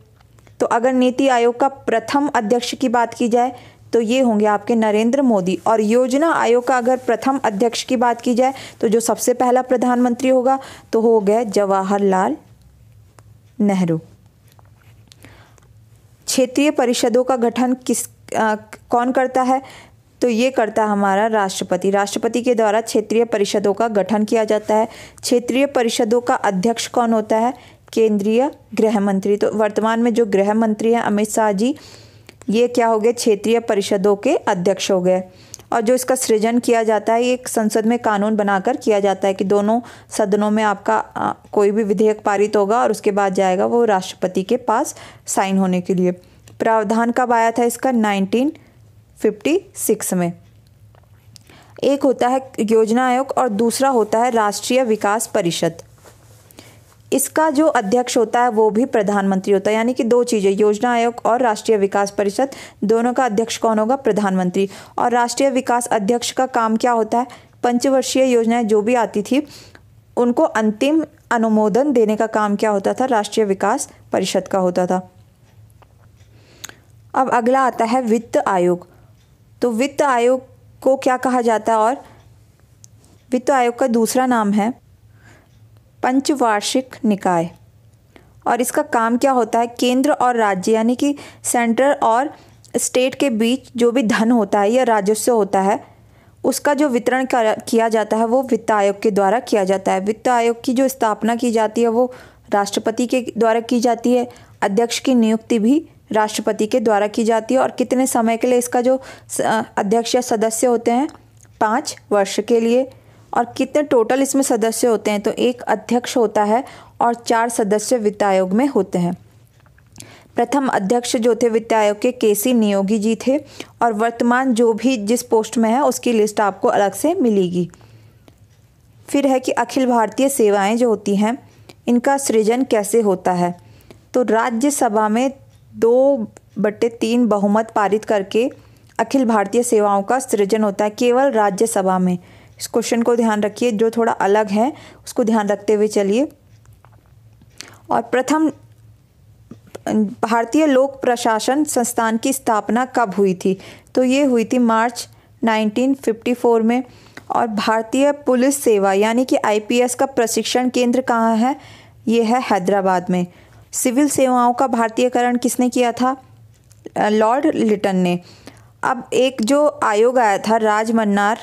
तो अगर नीति आयोग का प्रथम अध्यक्ष की बात की जाए तो ये होंगे आपके नरेंद्र मोदी और योजना आयोग का अगर प्रथम अध्यक्ष की बात की जाए तो जो सबसे पहला प्रधानमंत्री होगा तो हो गए जवाहरलाल नेहरू क्षेत्रीय परिषदों का गठन किस आ, कौन करता है तो ये करता है हमारा राष्ट्रपति राष्ट्रपति के द्वारा क्षेत्रीय परिषदों का गठन किया जाता है क्षेत्रीय परिषदों का अध्यक्ष कौन होता है केंद्रीय गृह मंत्री तो वर्तमान में जो गृह मंत्री हैं अमित शाह जी ये क्या हो गए क्षेत्रीय परिषदों के अध्यक्ष हो गए और जो इसका सृजन किया जाता है ये संसद में कानून बनाकर किया जाता है कि दोनों सदनों में आपका आ, कोई भी विधेयक पारित होगा और उसके बाद जाएगा वो राष्ट्रपति के पास साइन होने के लिए प्रावधान कब आया था इसका 1956 में एक होता है योजना आयोग और दूसरा होता है राष्ट्रीय विकास परिषद इसका जो अध्यक्ष होता है वो भी प्रधानमंत्री होता है यानी कि दो चीज़ें योजना आयोग और राष्ट्रीय विकास परिषद दोनों का अध्यक्ष कौन होगा प्रधानमंत्री और राष्ट्रीय विकास अध्यक्ष का काम क्या होता है पंचवर्षीय योजनाएं जो भी आती थी उनको अंतिम अनुमोदन देने का काम क्या होता था राष्ट्रीय विकास परिषद का होता था अब अगला आता है वित्त आयोग तो वित्त आयोग को क्या कहा जाता है और वित्त आयोग का दूसरा नाम है पंचवार्षिक निकाय और इसका काम क्या होता है केंद्र और राज्य यानी कि सेंटर और स्टेट के बीच जो भी धन होता है या राजस्व होता है उसका जो वितरण किया जाता है वो वित्त आयोग के द्वारा किया जाता है वित्त आयोग की जो स्थापना की जाती है वो राष्ट्रपति के द्वारा की जाती है अध्यक्ष की नियुक्ति भी राष्ट्रपति के द्वारा की जाती है और कितने समय के लिए इसका जो अध्यक्ष या सदस्य होते हैं पाँच वर्ष के लिए और कितने टोटल इसमें सदस्य होते हैं तो एक अध्यक्ष होता है और चार सदस्य वित्त आयोग में होते हैं प्रथम अध्यक्ष जो थे वित्त आयोग के के सी नियोगी जी थे और वर्तमान जो भी जिस पोस्ट में है उसकी लिस्ट आपको अलग से मिलेगी फिर है कि अखिल भारतीय सेवाएं जो होती हैं इनका सृजन कैसे होता है तो राज्यसभा में दो बट्टे तीन बहुमत पारित करके अखिल भारतीय सेवाओं का सृजन होता है केवल राज्यसभा में इस क्वेश्चन को ध्यान रखिए जो थोड़ा अलग है उसको ध्यान रखते हुए चलिए और प्रथम भारतीय लोक प्रशासन संस्थान की स्थापना कब हुई थी तो ये हुई थी मार्च 1954 में और भारतीय पुलिस सेवा यानी कि आईपीएस का प्रशिक्षण केंद्र कहाँ है ये है हैदराबाद में सिविल सेवाओं का भारतीयकरण किसने किया था लॉर्ड लिटन ने अब एक जो आयोग आया था राजमन्नार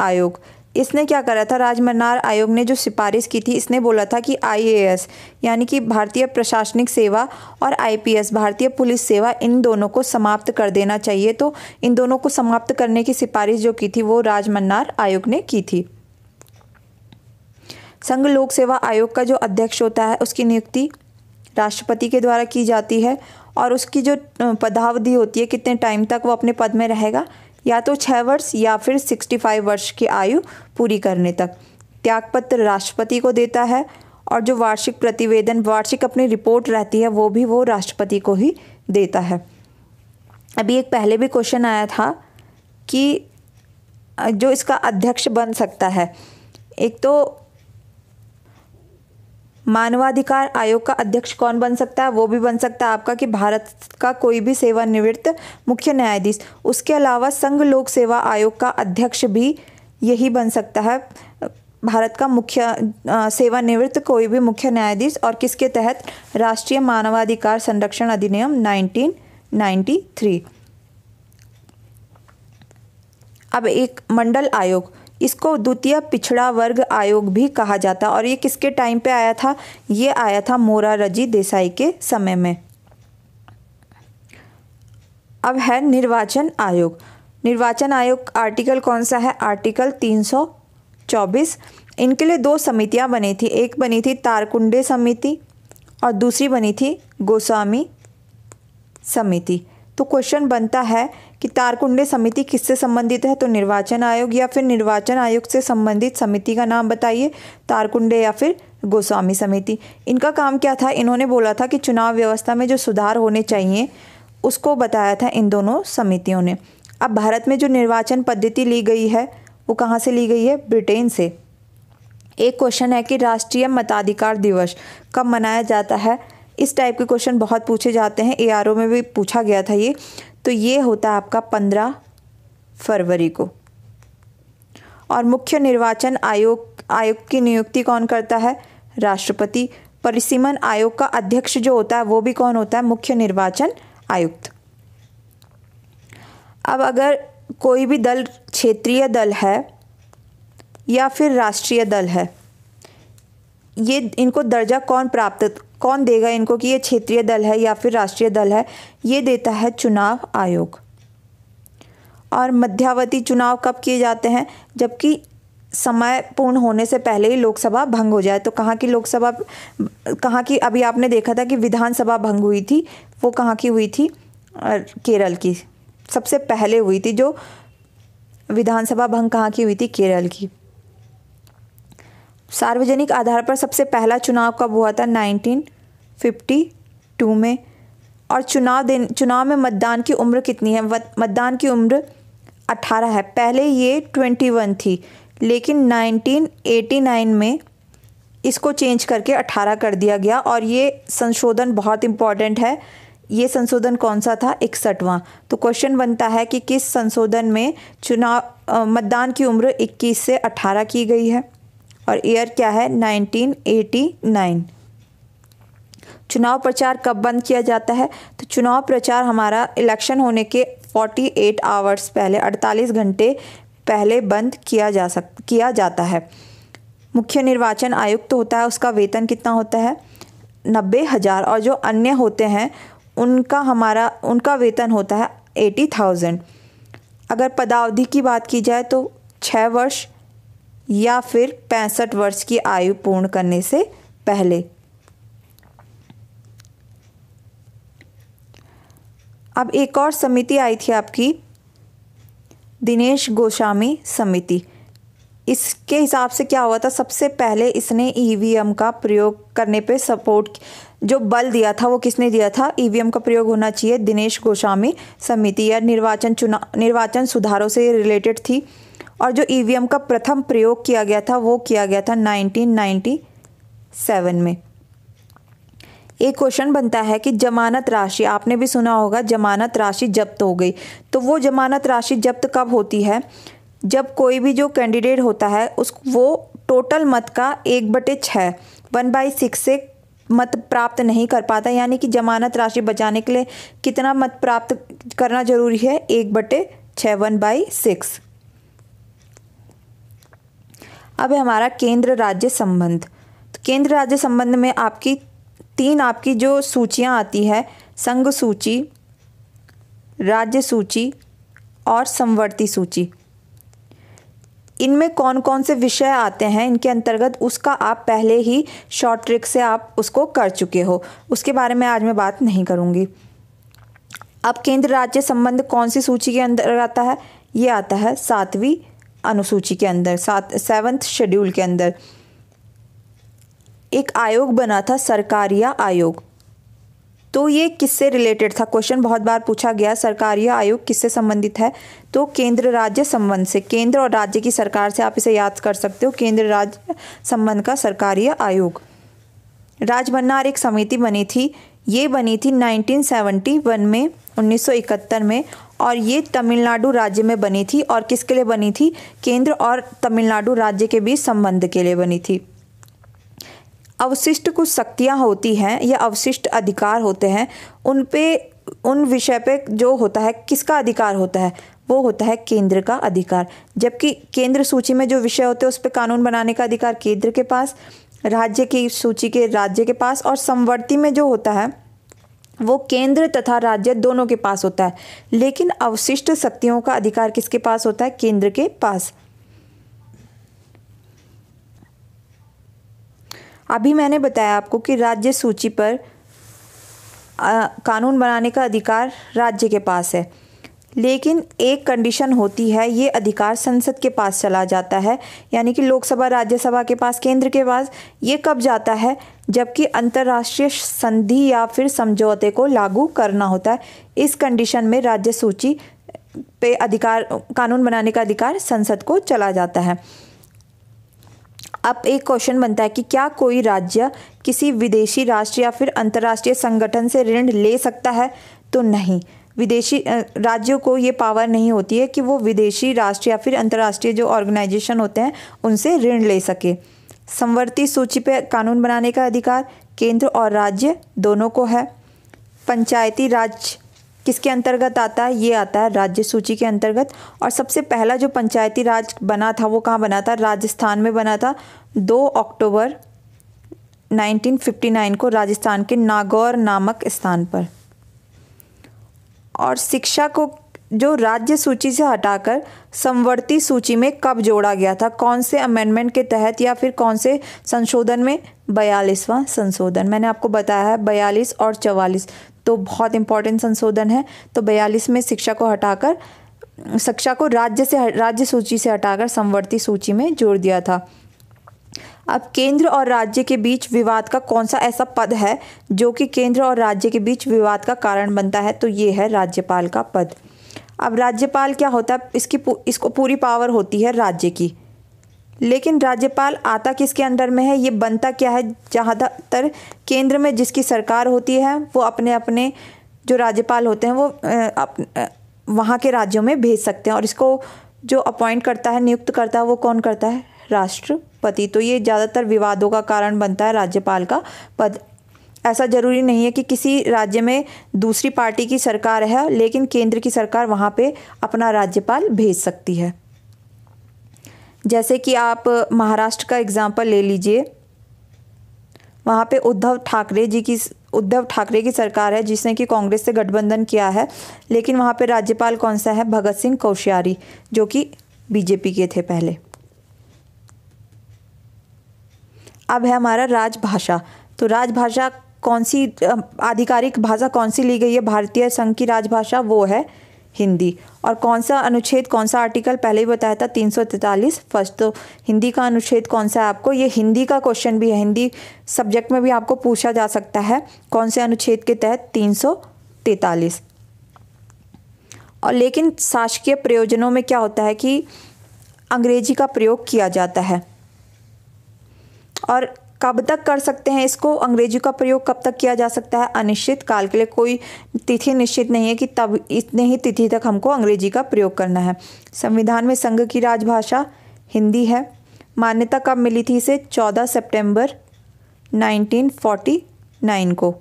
आयोग इसने क्या करा था राजमन्नार आयोग ने जो सिफारिश की थी इसने बोला था कि आईएएस यानी कि भारतीय प्रशासनिक सेवा और आईपीएस भारतीय पुलिस सेवा इन दोनों को समाप्त कर देना चाहिए तो इन दोनों को समाप्त करने की सिफारिश जो की थी वो राजमन्नार आयोग ने की थी संघ लोक सेवा आयोग का जो अध्यक्ष होता है उसकी नियुक्ति राष्ट्रपति के द्वारा की जाती है और उसकी जो पदावधि होती है कितने टाइम तक वो अपने पद में रहेगा या तो छः वर्ष या फिर सिक्सटी फाइव वर्ष की आयु पूरी करने तक त्यागपत्र राष्ट्रपति को देता है और जो वार्षिक प्रतिवेदन वार्षिक अपनी रिपोर्ट रहती है वो भी वो राष्ट्रपति को ही देता है अभी एक पहले भी क्वेश्चन आया था कि जो इसका अध्यक्ष बन सकता है एक तो मानवाधिकार आयोग का अध्यक्ष कौन बन सकता है वो भी बन सकता है आपका कि भारत का कोई भी सेवानिवृत्त मुख्य न्यायाधीश उसके अलावा संघ लोक सेवा आयोग का अध्यक्ष भी यही बन सकता है भारत का मुख्य सेवानिवृत्त कोई भी मुख्य न्यायाधीश और किसके तहत राष्ट्रीय मानवाधिकार संरक्षण अधिनियम 1993 अब एक मंडल आयोग इसको द्वितीय पिछड़ा वर्ग आयोग भी कहा जाता और ये किसके टाइम पे आया था ये आया था मोरा रजी देसाई के समय में अब है निर्वाचन आयोग निर्वाचन आयोग आर्टिकल कौन सा है आर्टिकल 324 इनके लिए दो समितियां बनी थी एक बनी थी तारकुंडे समिति और दूसरी बनी थी गोस्वामी समिति तो क्वेश्चन बनता है कि तारकुंडे समिति किससे संबंधित है तो निर्वाचन आयोग या फिर निर्वाचन आयोग से संबंधित समिति का नाम बताइए तारकुंडे या फिर गोस्वामी समिति इनका काम क्या था इन्होंने बोला था कि चुनाव व्यवस्था में जो सुधार होने चाहिए उसको बताया था इन दोनों समितियों ने अब भारत में जो निर्वाचन पद्धति ली गई है वो कहाँ से ली गई है ब्रिटेन से एक क्वेश्चन है कि राष्ट्रीय मताधिकार दिवस कब मनाया जाता है इस टाइप के क्वेश्चन बहुत पूछे जाते हैं ए में भी पूछा गया था ये तो ये होता आपका पंद्रह फरवरी को और मुख्य निर्वाचन आयोग आयोग की नियुक्ति कौन करता है राष्ट्रपति परिसीमन आयोग का अध्यक्ष जो होता है वो भी कौन होता है मुख्य निर्वाचन आयुक्त अब अगर कोई भी दल क्षेत्रीय दल है या फिर राष्ट्रीय दल है ये इनको दर्जा कौन प्राप्त कौन देगा इनको कि ये क्षेत्रीय दल है या फिर राष्ट्रीय दल है ये देता है चुनाव आयोग और मध्यावधि चुनाव कब किए जाते हैं जबकि समय पूर्ण होने से पहले ही लोकसभा भंग हो जाए तो कहाँ की लोकसभा कहाँ की अभी आपने देखा था कि विधानसभा भंग हुई थी वो कहाँ की हुई थी केरल की सबसे पहले हुई थी जो विधानसभा भंग कहाँ की हुई थी केरल की सार्वजनिक आधार पर सबसे पहला चुनाव कब हुआ था 1952 में और चुनाव दिन चुनाव में मतदान की उम्र कितनी है मतदान की उम्र 18 है पहले ये 21 थी लेकिन 1989 में इसको चेंज करके 18 कर दिया गया और ये संशोधन बहुत इम्पॉर्टेंट है ये संशोधन कौन सा था इकसठवां तो क्वेश्चन बनता है कि किस संशोधन में चुनाव मतदान की उम्र 21 से 18 की गई है और ईयर क्या है 1989 चुनाव प्रचार कब बंद किया जाता है तो चुनाव प्रचार हमारा इलेक्शन होने के 48 आवर्स पहले 48 घंटे पहले बंद किया जा सक किया जाता है मुख्य निर्वाचन आयुक्त तो होता है उसका वेतन कितना होता है नब्बे हज़ार और जो अन्य होते हैं उनका हमारा उनका वेतन होता है एटी थाउजेंड अगर पदावधि की बात की जाए तो छः वर्ष या फिर पैंसठ वर्ष की आयु पूर्ण करने से पहले अब एक और समिति आई थी आपकी दिनेश गोस्वामी समिति इसके हिसाब से क्या हुआ था सबसे पहले इसने ईवीएम का प्रयोग करने पे सपोर्ट जो बल दिया था वो किसने दिया था ईवीएम का प्रयोग होना चाहिए दिनेश गोस्वामी समिति या निर्वाचन चुनाव निर्वाचन सुधारों से रिलेटेड थी और जो ई e का प्रथम प्रयोग किया गया था वो किया गया था 1997 में एक क्वेश्चन बनता है कि जमानत राशि आपने भी सुना होगा जमानत राशि जब्त हो गई तो वो जमानत राशि जब्त कब होती है जब कोई भी जो कैंडिडेट होता है उस वो टोटल मत का एक बटे छः वन बाई सिक्स से मत प्राप्त नहीं कर पाता यानी कि जमानत राशि बचाने के लिए कितना मत प्राप्त करना जरूरी है एक बटे छः वन बाई सिक्स अब है हमारा केंद्र राज्य संबंध तो केंद्र राज्य संबंध में आपकी तीन आपकी जो सूचियाँ आती है संघ सूची राज्य सूची और संवर्ती सूची इनमें कौन कौन से विषय आते हैं इनके अंतर्गत उसका आप पहले ही शॉर्ट ट्रिक से आप उसको कर चुके हो उसके बारे में आज मैं बात नहीं करूँगी अब केंद्र राज्य संबंध कौन सी सूची के अंदर आता है ये आता है सातवीं अनुसूची के अंदर सात सेवन्थ शेड्यूल के अंदर एक आयोग बना था सरकारिया आयोग तो ये किससे रिलेटेड था क्वेश्चन बहुत बार पूछा गया सरकारिया आयोग किससे संबंधित है तो केंद्र राज्य संबंध से केंद्र और राज्य की सरकार से आप इसे याद कर सकते हो केंद्र राज्य संबंध का सरकारी आयोग राजभन्नार एक समिति बनी थी ये बनी थी 1971 में 1971 में और ये तमिलनाडु राज्य में बनी थी और किसके लिए बनी थी केंद्र और तमिलनाडु राज्य के बीच संबंध के लिए बनी थी अवशिष्ट कुछ शक्तियाँ होती हैं या अवशिष्ट अधिकार होते हैं उन पे उन विषय पे जो होता है किसका अधिकार होता है वो होता है केंद्र का अधिकार जबकि केंद्र सूची में जो विषय होते हैं उस पर कानून बनाने का अधिकार केंद्र के पास राज्य की सूची के राज्य के पास और समवर्ती में जो होता है वो केंद्र तथा राज्य दोनों के पास होता है लेकिन अवशिष्ट शक्तियों का अधिकार किसके पास होता है केंद्र के पास अभी मैंने बताया आपको कि राज्य सूची पर आ, कानून बनाने का अधिकार राज्य के पास है लेकिन एक कंडीशन होती है ये अधिकार संसद के पास चला जाता है यानी कि लोकसभा राज्यसभा के पास केंद्र के पास ये कब जाता है जबकि अंतर्राष्ट्रीय संधि या फिर समझौते को लागू करना होता है इस कंडीशन में राज्य सूची पे अधिकार कानून बनाने का अधिकार संसद को चला जाता है अब एक क्वेश्चन बनता है कि क्या कोई राज्य किसी विदेशी राष्ट्र या फिर अंतर्राष्ट्रीय संगठन से ऋण ले सकता है तो नहीं विदेशी राज्यों को ये पावर नहीं होती है कि वो विदेशी राष्ट्रीय या फिर अंतर्राष्ट्रीय जो ऑर्गेनाइजेशन होते हैं उनसे ऋण ले सके संवर्ती सूची पर कानून बनाने का अधिकार केंद्र और राज्य दोनों को है पंचायती राज किसके अंतर्गत आता है ये आता है राज्य सूची के अंतर्गत और सबसे पहला जो पंचायती राज बना था वो कहाँ बना था राजस्थान में बना था दो अक्टूबर 1959 को राजस्थान के नागौर नामक स्थान पर और शिक्षा को जो राज्य सूची से हटाकर समवर्ती सूची में कब जोड़ा गया था कौन से अमेंडमेंट के तहत या फिर कौन से संशोधन में बयालीसवां संशोधन मैंने आपको बताया है बयालीस और चवालीस तो बहुत इंपॉर्टेंट संशोधन है तो बयालीस में शिक्षा को हटाकर शिक्षा को राज्य से राज्य सूची से हटाकर समवर्ती सूची में जोड़ दिया था अब केंद्र और राज्य के बीच विवाद का कौन सा ऐसा पद है जो कि केंद्र और राज्य के बीच विवाद का कारण बनता है तो ये है राज्यपाल का पद अब राज्यपाल क्या होता है इसकी इसको पूरी पावर होती है राज्य की लेकिन राज्यपाल आता किसके अंडर में है ये बनता क्या है ज़्यादातर केंद्र में जिसकी सरकार होती है वो अपने अपने जो राज्यपाल होते हैं वो अप, वहाँ के राज्यों में भेज सकते हैं और इसको जो अपॉइंट करता है नियुक्त करता है वो कौन करता है राष्ट्रपति तो ये ज़्यादातर विवादों का कारण बनता है राज्यपाल का पद ऐसा जरूरी नहीं है कि किसी राज्य में दूसरी पार्टी की सरकार है लेकिन केंद्र की सरकार वहाँ पे अपना राज्यपाल भेज सकती है जैसे कि आप महाराष्ट्र का एग्जाम्पल ले लीजिए वहाँ पे उद्धव ठाकरे जी की उद्धव ठाकरे की सरकार है जिसने कि कांग्रेस से गठबंधन किया है लेकिन वहाँ पे राज्यपाल कौन सा है भगत सिंह कोश्यारी जो कि बीजेपी के थे पहले अब है हमारा राजभाषा तो राजभाषा कौन सी आधिकारिक भाषा कौन सी ली गई है भारतीय संघ की राजभाषा वो है हिंदी और कौन सा अनुच्छेद कौन सा आर्टिकल पहले ही बताया था तीन सौ तैतालीस फर्स्ट तो हिंदी का अनुच्छेद कौन सा है आपको ये हिंदी का क्वेश्चन भी है हिंदी सब्जेक्ट में भी आपको पूछा जा सकता है कौन से अनुच्छेद के तहत तीन सौ तैतालीस और लेकिन शासकीय प्रयोजनों में क्या होता है कि अंग्रेजी का प्रयोग किया जाता है और कब तक कर सकते हैं इसको अंग्रेजी का प्रयोग कब तक किया जा सकता है अनिश्चित काल के लिए कोई तिथि निश्चित नहीं है कि तब इतने ही तिथि तक हमको अंग्रेजी का प्रयोग करना है संविधान में संघ की राजभाषा हिंदी है मान्यता कब मिली थी इसे 14 सितंबर 1949 को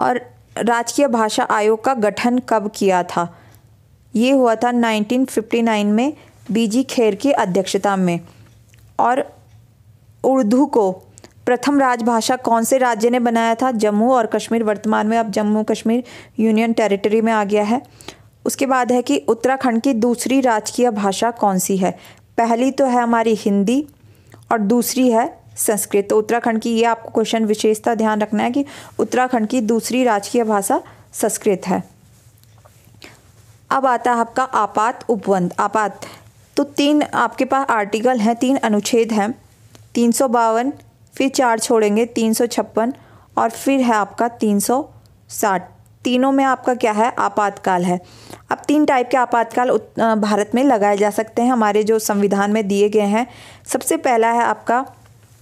और राजकीय भाषा आयोग का गठन कब किया था ये हुआ था 1959 में बीजी खेर की अध्यक्षता में और उर्दू को प्रथम राजभाषा कौन से राज्य ने बनाया था जम्मू और कश्मीर वर्तमान में अब जम्मू कश्मीर यूनियन टेरिटरी में आ गया है उसके बाद है कि उत्तराखंड की दूसरी राजकीय भाषा कौन सी है पहली तो है हमारी हिंदी और दूसरी है संस्कृत तो उत्तराखंड की ये आपको क्वेश्चन विशेषता ध्यान रखना है कि उत्तराखंड की दूसरी राजकीय भाषा संस्कृत है अब आता है आपका आपात उपवंध आपात तो तीन आपके पास आर्टिकल हैं तीन अनुच्छेद हैं तीन सौ बावन फिर चार छोड़ेंगे तीन सौ छप्पन और फिर है आपका तीन सौ साठ तीनों में आपका क्या है आपातकाल है अब तीन टाइप के आपातकाल भारत में लगाए जा सकते हैं हमारे जो संविधान में दिए गए हैं सबसे पहला है आपका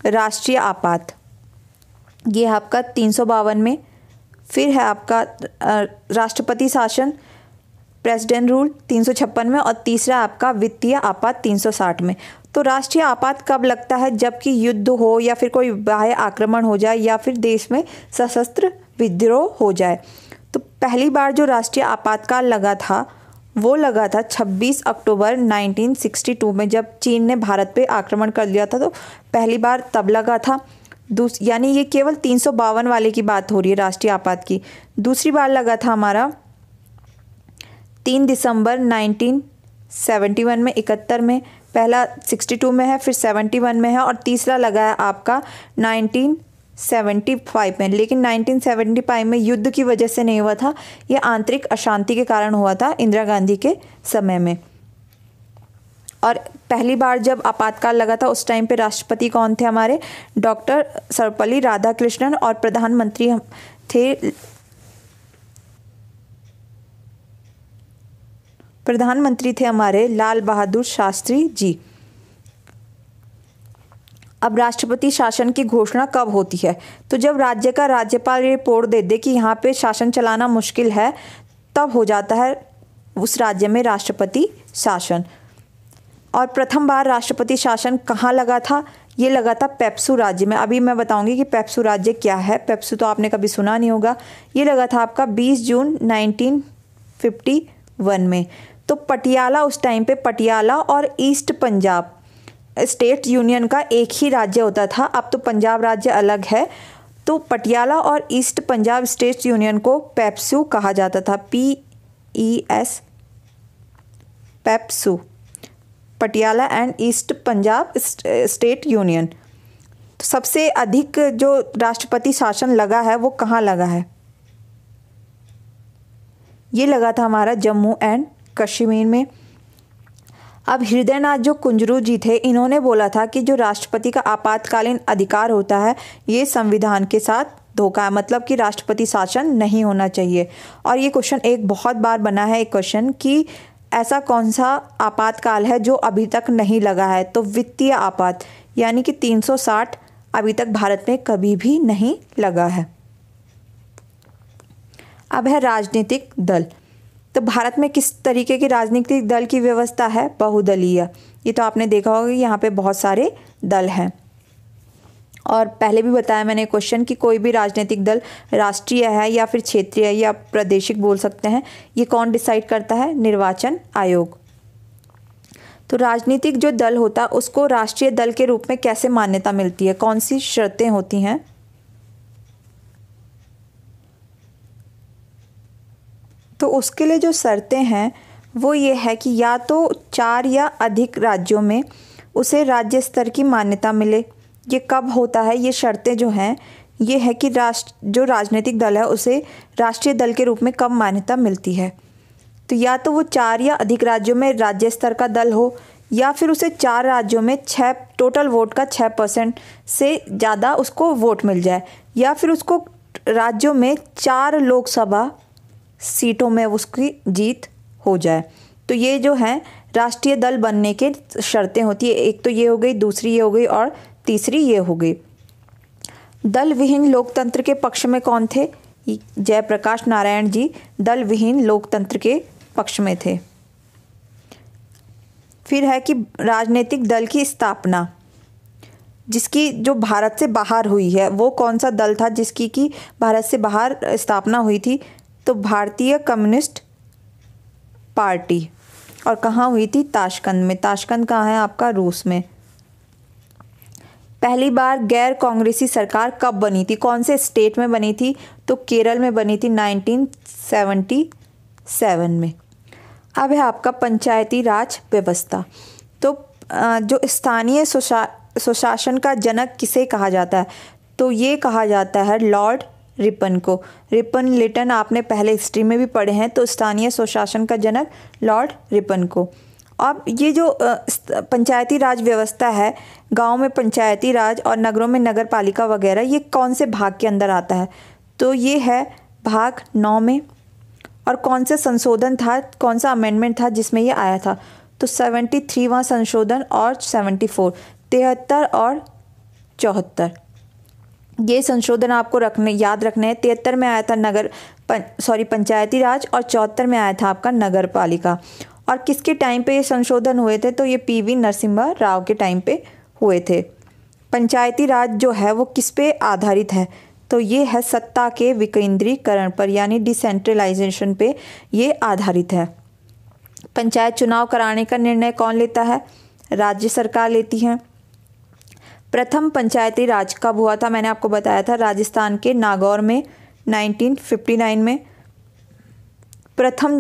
राष्ट्रीय आपात ये है आपका तीन सौ बावन में फिर है आपका राष्ट्रपति शासन प्रेसिडेंट रूल तीन सौ छप्पन में और तीसरा आपका वित्तीय आपात तीन सौ साठ में तो राष्ट्रीय आपात कब लगता है जबकि युद्ध हो या फिर कोई बाह्य आक्रमण हो जाए या फिर देश में सशस्त्र विद्रोह हो जाए तो पहली बार जो राष्ट्रीय आपातकाल लगा था वो लगा था 26 अक्टूबर 1962 में जब चीन ने भारत पे आक्रमण कर लिया था तो पहली बार तब लगा था यानी ये केवल तीन वाले की बात हो रही है राष्ट्रीय आपात की दूसरी बार लगा था हमारा तीन दिसंबर 1971 में इकहत्तर में पहला 62 में है फिर 71 में है और तीसरा लगा है आपका 1975 में लेकिन 1975 में युद्ध की वजह से नहीं हुआ था यह आंतरिक अशांति के कारण हुआ था इंदिरा गांधी के समय में और पहली बार जब आपातकाल लगा था उस टाइम पे राष्ट्रपति कौन थे हमारे डॉक्टर सर्वपल्ली राधाकृष्णन और प्रधानमंत्री थे प्रधानमंत्री थे हमारे लाल बहादुर शास्त्री जी अब राष्ट्रपति शासन की घोषणा कब होती है तो जब राज्य का राज्यपाल रिपोर्ट दे दे कि यहाँ पे शासन चलाना मुश्किल है तब हो जाता है उस राज्य में राष्ट्रपति शासन और प्रथम बार राष्ट्रपति शासन कहाँ लगा था ये लगा था पेप्सू राज्य में अभी मैं बताऊंगी कि पेप्सू राज्य क्या है पेप्सू तो आपने कभी सुना नहीं होगा ये लगा था आपका 20 जून 1951 में तो पटियाला उस टाइम पे पटियाला और ईस्ट पंजाब स्टेट यूनियन का एक ही राज्य होता था अब तो पंजाब राज्य अलग है तो पटियाला और ईस्ट पंजाब स्टेट यूनियन को पैप्सू कहा जाता था P E e S PEPSU Patiala and East Punjab State Union तो सबसे अधिक जो राष्ट्रपति शासन लगा है वो कहाँ लगा है ये लगा था हमारा जम्मू एंड कश्मीर में अब हृदयनाथ जो कुंजरू जी थे इन्होंने बोला था कि जो राष्ट्रपति का आपातकालीन अधिकार होता है ये संविधान के साथ धोखा है मतलब कि राष्ट्रपति शासन नहीं होना चाहिए और ये क्वेश्चन एक बहुत बार बना है एक क्वेश्चन कि ऐसा कौन सा आपातकाल है जो अभी तक नहीं लगा है तो वित्तीय आपात यानी कि 360 अभी तक भारत में कभी भी नहीं लगा है अब है राजनीतिक दल तो भारत में किस तरीके की राजनीतिक दल की व्यवस्था है बहुदलीय ये तो आपने देखा होगा कि यहाँ पे बहुत सारे दल हैं और पहले भी बताया मैंने क्वेश्चन कि कोई भी राजनीतिक दल राष्ट्रीय है या फिर क्षेत्रीय या प्रादेशिक बोल सकते हैं ये कौन डिसाइड करता है निर्वाचन आयोग तो राजनीतिक जो दल होता है उसको राष्ट्रीय दल के रूप में कैसे मान्यता मिलती है कौन सी शर्तें होती हैं तो उसके लिए जो शर्तें हैं वो ये है कि या तो चार या अधिक राज्यों में उसे राज्य स्तर की मान्यता मिले ये कब होता है ये शर्तें जो हैं ये है कि राष्ट्र जो राजनीतिक दल है उसे राष्ट्रीय दल के रूप में कब मान्यता मिलती है तो या तो वो चार या अधिक राज्यों में राज्य स्तर का दल हो या फिर उसे चार राज्यों में छः टोटल वोट का छः परसेंट से ज़्यादा उसको वोट मिल जाए या फिर उसको राज्यों में चार लोकसभा सीटों में उसकी जीत हो जाए तो ये जो है राष्ट्रीय दल बनने के शर्तें होती है एक तो ये हो गई दूसरी ये हो गई और तीसरी ये हो गई दल विहीन लोकतंत्र के पक्ष में कौन थे जयप्रकाश नारायण जी दल विहीन लोकतंत्र के पक्ष में थे फिर है कि राजनीतिक दल की स्थापना जिसकी जो भारत से बाहर हुई है वो कौन सा दल था जिसकी कि भारत से बाहर स्थापना हुई थी तो भारतीय कम्युनिस्ट पार्टी और कहाँ हुई थी ताशकंद में ताशकंद कहाँ है आपका रूस में पहली बार गैर कांग्रेसी सरकार कब बनी थी कौन से स्टेट में बनी थी तो केरल में बनी थी 1977 में अब है आपका पंचायती राज व्यवस्था तो जो स्थानीय सुशा सुशासन का जनक किसे कहा जाता है तो ये कहा जाता है लॉर्ड रिपन को रिपन लिटन आपने पहले हिस्ट्री में भी पढ़े हैं तो स्थानीय स्वशासन का जनक लॉर्ड रिपन को अब ये जो पंचायती राज व्यवस्था है गांव में पंचायती राज और नगरों में नगर पालिका वगैरह ये कौन से भाग के अंदर आता है तो ये है भाग नौ में और कौन सा संशोधन था कौन सा अमेंडमेंट था जिसमें ये आया था तो सेवेंटी थ्री वहाँ संशोधन और सेवेंटी फोर तिहत्तर और चौहत्तर ये संशोधन आपको रखने याद रखने हैं तिहत्तर में आया था नगर पं, सॉरी पंचायती राज और चौहत्तर में आया था आपका नगर पालिका और किसके टाइम पे ये संशोधन हुए थे तो ये पीवी नरसिम्हा राव के टाइम पे हुए थे पंचायती राज जो है वो किस पे आधारित है तो ये है सत्ता के विकेंद्रीकरण पर यानी डिसेंट्रलाइजेशन पे ये आधारित है पंचायत चुनाव कराने का निर्णय कौन लेता है राज्य सरकार लेती है प्रथम पंचायती राज कब हुआ था मैंने आपको बताया था राजस्थान के नागौर में 1959 में प्रथम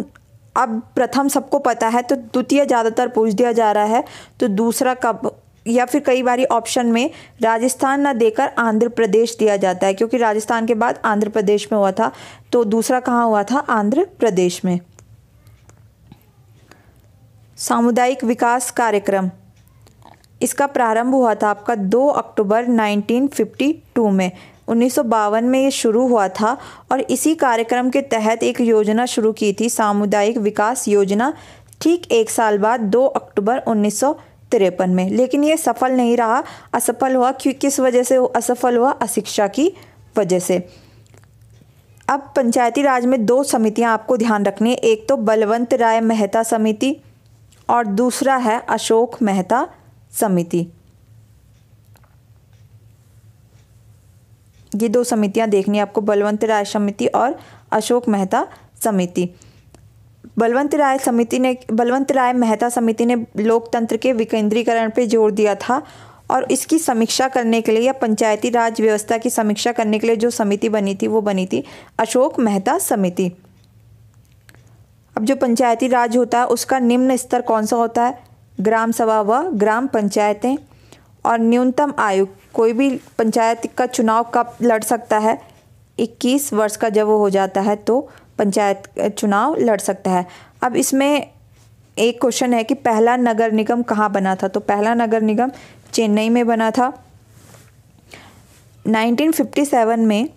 अब प्रथम सबको पता है तो द्वितीय ज़्यादातर पूछ दिया जा रहा है तो दूसरा कब या फिर कई बार ऑप्शन में राजस्थान ना देकर आंध्र प्रदेश दिया जाता है क्योंकि राजस्थान के बाद आंध्र प्रदेश में हुआ था तो दूसरा कहाँ हुआ था आंध्र प्रदेश में सामुदायिक विकास कार्यक्रम इसका प्रारंभ हुआ था आपका 2 अक्टूबर 1952 में उन्नीस में ये शुरू हुआ था और इसी कार्यक्रम के तहत एक योजना शुरू की थी सामुदायिक विकास योजना ठीक एक साल बाद 2 अक्टूबर उन्नीस तिरपन में लेकिन ये सफल नहीं रहा असफल हुआ क्यों किस वजह से असफल हुआ अशिक्षा की वजह से अब पंचायती राज में दो समितियां आपको ध्यान रखनी है एक तो बलवंत राय मेहता समिति और दूसरा है अशोक मेहता समिति ये दो समितियां देखनी है आपको बलवंत राय समिति और अशोक मेहता समिति बलवंत राय समिति ने बलवंत राय मेहता समिति ने लोकतंत्र के विकेंद्रीकरण पर जोर दिया था और इसकी समीक्षा करने के लिए या पंचायती राज व्यवस्था की समीक्षा करने के लिए जो समिति बनी थी वो बनी थी अशोक मेहता समिति अब जो पंचायती राज होता है उसका निम्न स्तर कौन सा होता है ग्राम सभा व ग्राम पंचायतें और न्यूनतम आयु कोई भी पंचायत का चुनाव कब लड़ सकता है 21 वर्ष का जब वो हो जाता है तो पंचायत चुनाव लड़ सकता है अब इसमें एक क्वेश्चन है कि पहला नगर निगम कहाँ बना था तो पहला नगर निगम चेन्नई में बना था 1957 में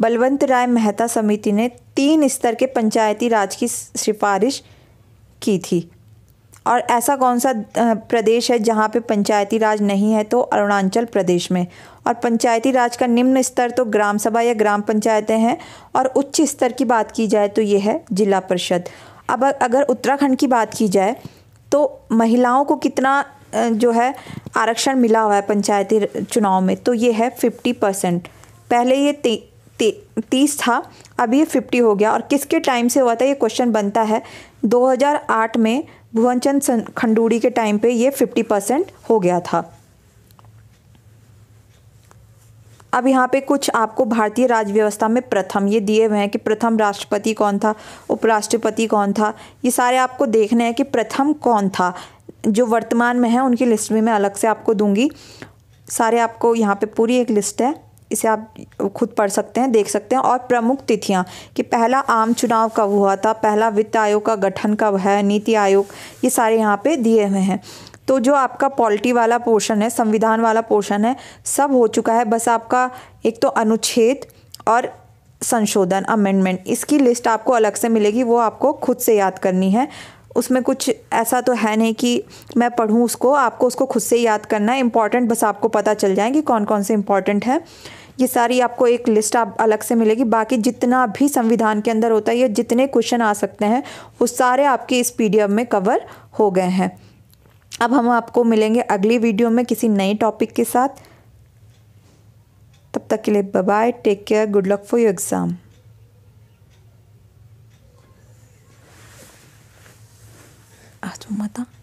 बलवंत राय मेहता समिति ने तीन स्तर के पंचायती राज की सिफारिश की थी और ऐसा कौन सा प्रदेश है जहाँ पे पंचायती राज नहीं है तो अरुणाचल प्रदेश में और पंचायती राज का निम्न स्तर तो ग्राम सभा या ग्राम पंचायतें हैं और उच्च स्तर की बात की जाए तो ये है जिला परिषद अब अगर उत्तराखंड की बात की जाए तो महिलाओं को कितना जो है आरक्षण मिला हुआ है पंचायती चुनाव में तो ये है फिफ्टी परसेंट पहले ये ते, ते, तीस था अब ये फिफ्टी हो गया और किसके टाइम से हुआ था ये क्वेश्चन बनता है 2008 में भुवन चंद खंडूड़ी के टाइम पे ये फिफ्टी परसेंट हो गया था अब यहाँ पे कुछ आपको भारतीय राज्य व्यवस्था में प्रथम ये दिए हुए हैं कि प्रथम राष्ट्रपति कौन था उपराष्ट्रपति कौन था ये सारे आपको देखने हैं कि प्रथम कौन था जो वर्तमान में है उनकी लिस्ट भी मैं अलग से आपको दूंगी सारे आपको यहाँ पे पूरी एक लिस्ट है इसे आप खुद पढ़ सकते हैं देख सकते हैं और प्रमुख तिथियां कि पहला आम चुनाव कब हुआ था पहला वित्त आयोग का गठन कब है नीति आयोग ये सारे यहाँ पे दिए हुए हैं तो जो आपका पॉलिटी वाला पोर्शन है संविधान वाला पोर्शन है सब हो चुका है बस आपका एक तो अनुच्छेद और संशोधन अमेंडमेंट इसकी लिस्ट आपको अलग से मिलेगी वो आपको खुद से याद करनी है उसमें कुछ ऐसा तो है नहीं कि मैं पढ़ूँ उसको आपको उसको खुद से याद करना है इम्पॉर्टेंट बस आपको पता चल जाए कि कौन कौन से इम्पॉर्टेंट है ये सारी आपको एक लिस्ट आप अलग से मिलेगी बाकी जितना भी संविधान के अंदर होता है या जितने क्वेश्चन आ सकते हैं वो सारे आपके इस पी में कवर हो गए हैं अब हम आपको मिलेंगे अगली वीडियो में किसी नए टॉपिक के साथ तब तक के लिए bye take care good luck for your exam आज मता